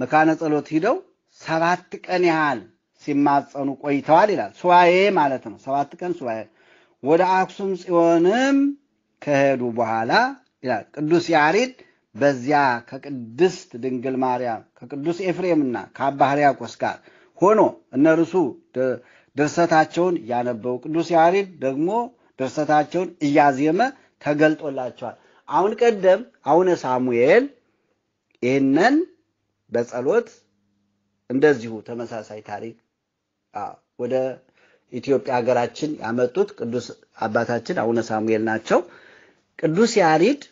መካነ ጸሎት ሂደው ሰባት ቀን ያህል ሲማጸኑ ቆይተዋል ይላል። ሱባኤ ማለት ነው። ሰባት ቀን ሱባኤ ወደ አክሱም ጽዮንም ከሄዱ በኋላ ይላል ቅዱስ ያሬድ በዚያ ከቅድስት ድንግል ማርያም ከቅዱስ ኤፍሬምና ከአባ ሕርያቆስ ጋር ሆኖ እነርሱ ድርሰታቸውን ያነበው ቅዱስ ያሬድ ደግሞ ድርሰታቸውን እያዜመ ተገልጦላቸዋል። አሁን ቀደም አቡነ ሳሙኤል ይህንን በጸሎት እንደዚሁ ተመሳሳይ ታሪክ ወደ ኢትዮጵያ ሀገራችን ያመጡት ቅዱስ አባታችን አቡነ ሳሙኤል ናቸው። ቅዱስ ያሬድ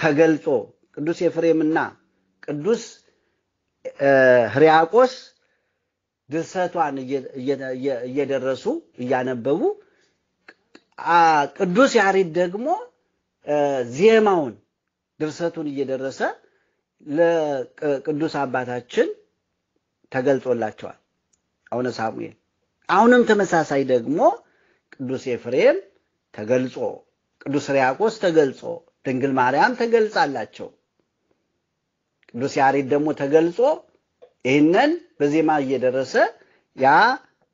ተገልጾ ቅዱስ ኤፍሬምና ቅዱስ ሕርያቆስ ድርሰቷን እየደረሱ እያነበቡ ቅዱስ ያሬድ ደግሞ ዜማውን ድርሰቱን እየደረሰ ለቅዱስ አባታችን ተገልጾላቸዋል። አቡነ ሳሙኤል አሁንም ተመሳሳይ ደግሞ ቅዱስ ኤፍሬም ተገልጾ ቅዱስ ሕርያቆስ ተገልጾ ድንግል ማርያም ተገልጻላቸው። ቅዱስ ያሬድ ደግሞ ተገልጾ ይህንን በዜማ እየደረሰ ያ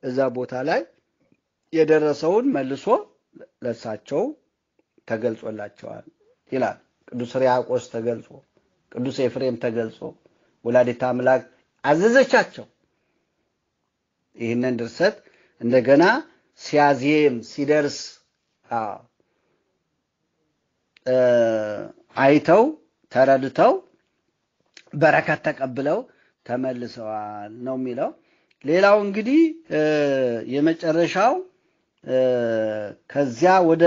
እዛ ቦታ ላይ የደረሰውን መልሶ ለሳቸው ተገልጾላቸዋል ይላል። ቅዱስ ሪያቆስ ተገልጾ፣ ቅዱስ ኤፍሬም ተገልጾ ወላዲተ አምላክ አዘዘቻቸው። ይህንን ድርሰት እንደገና ሲያዜም ሲደርስ አይተው ተረድተው በረከት ተቀብለው ተመልሰዋል ነው የሚለው። ሌላው እንግዲህ የመጨረሻው ከዚያ ወደ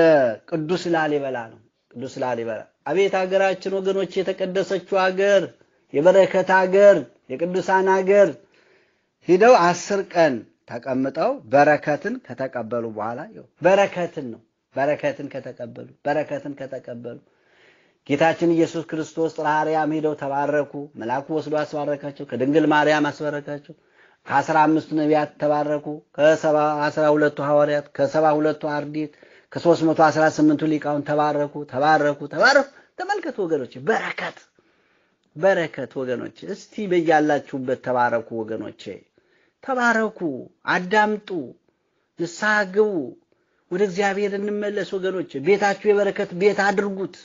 ቅዱስ ላሊበላ ነው። ቅዱስ ላሊበላ አቤት ሀገራችን ወገኖች፣ የተቀደሰችው ሀገር፣ የበረከት ሀገር፣ የቅዱሳን ሀገር ሂደው አስር ቀን ተቀምጠው በረከትን ከተቀበሉ በኋላ በረከትን ነው በረከትን ከተቀበሉ በረከትን ከተቀበሉ ጌታችን ኢየሱስ ክርስቶስ ጥራሪያም ሄደው ተባረኩ። መልአኩ ወስዶ አስባረካቸው። ከድንግል ማርያም አስባረካቸው። ከአስራ አምስቱ ነቢያት ተባረኩ። ከአስራ ሁለቱ ሐዋርያት፣ ከሰባ ሁለቱ አርዲት፣ ከሶስት መቶ አስራ ስምንቱ ሊቃውን ተባረኩ ተባረኩ ተባረኩ። ተመልከቱ ወገኖች፣ በረከት በረከት ወገኖች፣ እስቲ በያላችሁበት ተባረኩ ወገኖቼ፣ ተባረኩ፣ አዳምጡ፣ ንስሐ ግቡ። ወደ እግዚአብሔር እንመለስ ወገኖች። ቤታችሁ የበረከት ቤት አድርጉት።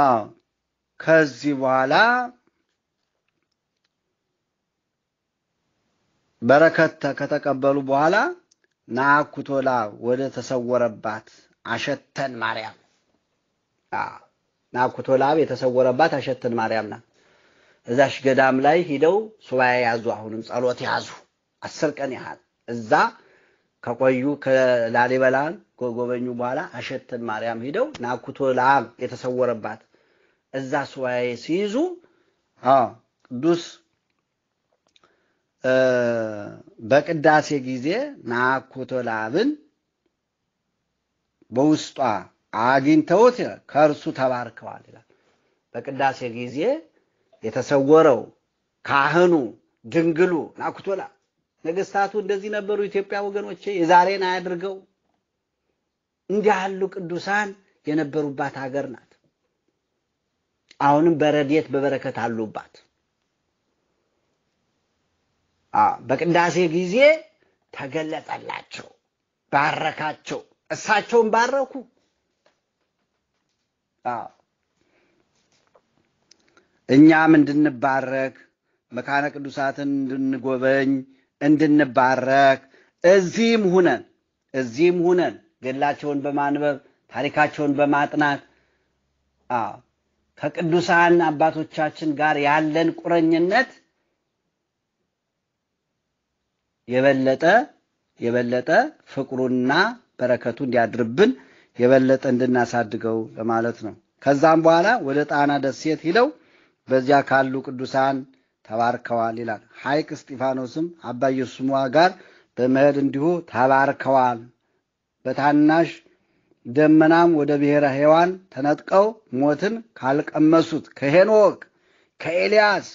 አዎ ከዚህ በኋላ በረከት ከተቀበሉ በኋላ ናኩቶላ ወደ ተሰወረባት አሸተን ማርያም ናኩቶላብ የተሰወረባት አሸተን ማርያም ናት። እዛሽ ገዳም ላይ ሂደው ሱባኤ ያዙ። አሁንም ጸሎት ያዙ። አስር ቀን ያህል እዛ ከቆዩ ከላሊበላን ከጎበኙ በኋላ አሸትን ማርያም ሂደው ናኩቶ ለአብ የተሰወረባት እዛ ሱባኤ ሲይዙ ቅዱስ በቅዳሴ ጊዜ ናኩቶ ለአብን በውስጧ አግኝተውት ከእርሱ ተባርከዋል ይላል። በቅዳሴ ጊዜ የተሰወረው ካህኑ ድንግሉ ናኩቶ ለአብ ነገስታቱ እንደዚህ ነበሩ። ኢትዮጵያ ወገኖቼ የዛሬን አያድርገው። እንዲህ ያሉ ቅዱሳን የነበሩባት ሀገር ናት። አሁንም በረድኤት በበረከት አሉባት። በቅዳሴ ጊዜ ተገለጠላቸው፣ ባረካቸው፣ እሳቸውን ባረኩ። እኛም እንድንባረክ መካነ ቅዱሳትን እንድንጎበኝ እንድንባረክ እዚህም ሁነን እዚህም ሁነን ገድላቸውን በማንበብ ታሪካቸውን በማጥናት ከቅዱሳን አባቶቻችን ጋር ያለን ቁረኝነት የበለጠ የበለጠ ፍቅሩና በረከቱ እንዲያድርብን የበለጠ እንድናሳድገው ለማለት ነው። ከዛም በኋላ ወደ ጣና ደሴት ሂደው በዚያ ካሉ ቅዱሳን ተባርከዋል ይላል። ሐይቅ እስጢፋኖስም አባ ኢየሱስሟ ጋር በመሄድ እንዲሁ ተባርከዋል። በታናሽ ደመናም ወደ ብሔረ ሕያዋን ተነጥቀው ሞትን ካልቀመሱት ከሄኖክ ከኤልያስ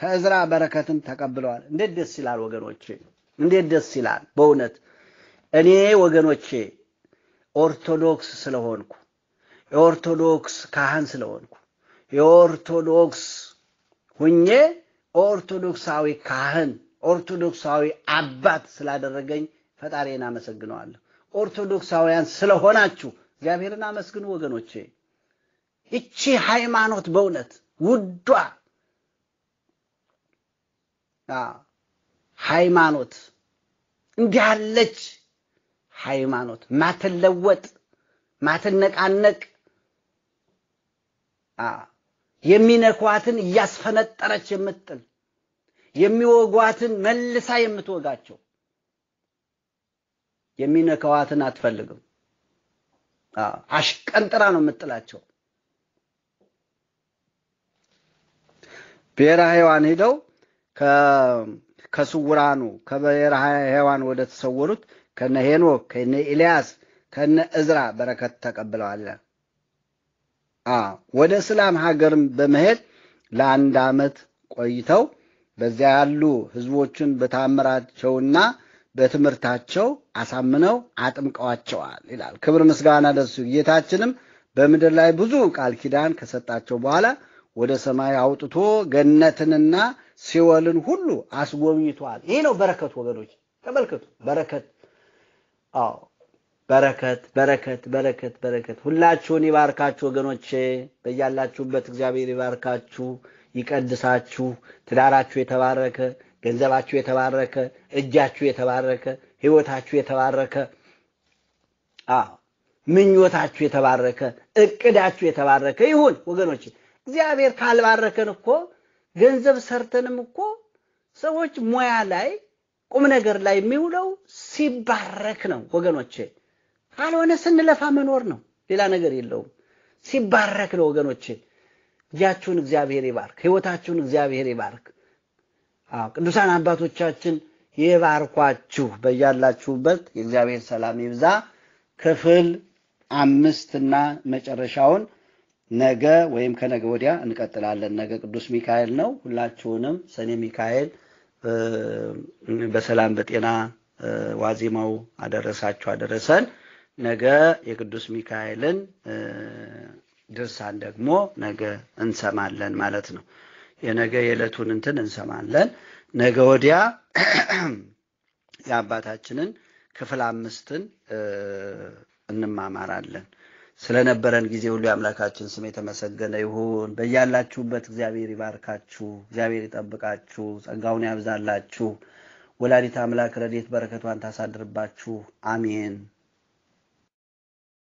ከእዝራ በረከትን ተቀብለዋል። እንዴት ደስ ይላል ወገኖቼ! እንዴት ደስ ይላል በእውነት እኔ ወገኖቼ ኦርቶዶክስ ስለሆንኩ የኦርቶዶክስ ካህን ስለሆንኩ የኦርቶዶክስ ሁኜ ኦርቶዶክሳዊ ካህን ኦርቶዶክሳዊ አባት ስላደረገኝ ፈጣሪን አመሰግነዋለሁ። ኦርቶዶክሳውያን ስለሆናችሁ እግዚአብሔርን አመስግኑ ወገኖቼ። ይቺ ሃይማኖት በእውነት ውዷ ሃይማኖት እንዲህ ያለች ሃይማኖት ማትለወጥ ማትነቃነቅ የሚነኳትን እያስፈነጠረች የምትጥል የሚወጓትን መልሳ የምትወጋቸው የሚነከዋትን አትፈልግም። አሽቀንጥራ ነው የምትላቸው ብሔረ ሕያዋን ሄደው ከስውራኑ ከብሔረ ሕያዋን ወደ ተሰወሩት ከነ ሄኖክ ከነ ኤልያስ ከነ እዝራ በረከት ተቀብለዋለን። ወደ እስላም ሀገርም በመሄድ ለአንድ ዓመት ቆይተው በዚያ ያሉ ህዝቦችን በታምራቸውና በትምህርታቸው አሳምነው አጥምቀዋቸዋል ይላል። ክብር ምስጋና ለሱ። ጌታችንም በምድር ላይ ብዙ ቃል ኪዳን ከሰጣቸው በኋላ ወደ ሰማይ አውጥቶ ገነትንና ሲወልን ሁሉ አስጎብኝቷል። ይሄ ነው በረከት ወገኖች፣ ተመልከቱ። በረከት አዎ በረከት በረከት በረከት በረከት ሁላችሁን ይባርካችሁ ወገኖቼ። በያላችሁበት እግዚአብሔር ይባርካችሁ፣ ይቀድሳችሁ። ትዳራችሁ የተባረከ፣ ገንዘባችሁ የተባረከ፣ እጃችሁ የተባረከ፣ ህይወታችሁ የተባረከ፣ ምኞታችሁ የተባረከ፣ እቅዳችሁ የተባረከ ይሁን ወገኖቼ። እግዚአብሔር ካልባረከን እኮ ገንዘብ ሰርተንም እኮ ሰዎች ሙያ ላይ ቁም ነገር ላይ የሚውለው ሲባረክ ነው ወገኖቼ። ካልሆነ ስንለፋ መኖር ነው። ሌላ ነገር የለውም። ሲባረክ ነው ወገኖቼ። እጃችሁን እግዚአብሔር ይባርክ፣ ህይወታችሁን እግዚአብሔር ይባርክ። ቅዱሳን አባቶቻችን ይባርኳችሁ። በያላችሁበት የእግዚአብሔር ሰላም ይብዛ። ክፍል አምስትና መጨረሻውን ነገ ወይም ከነገ ወዲያ እንቀጥላለን። ነገ ቅዱስ ሚካኤል ነው። ሁላችሁንም ሰኔ ሚካኤል በሰላም በጤና ዋዜማው አደረሳችሁ አደረሰን። ነገ የቅዱስ ሚካኤልን ድርሳን ደግሞ ነገ እንሰማለን ማለት ነው። የነገ የዕለቱን እንትን እንሰማለን። ነገ ወዲያ የአባታችንን ክፍል አምስትን እንማማራለን። ስለነበረን ጊዜ ሁሉ የአምላካችን ስም የተመሰገነ ይሁን። በያላችሁበት እግዚአብሔር ይባርካችሁ፣ እግዚአብሔር ይጠብቃችሁ፣ ጸጋውን ያብዛላችሁ። ወላዲት አምላክ ረድኤት በረከቷን ታሳድርባችሁ። አሜን።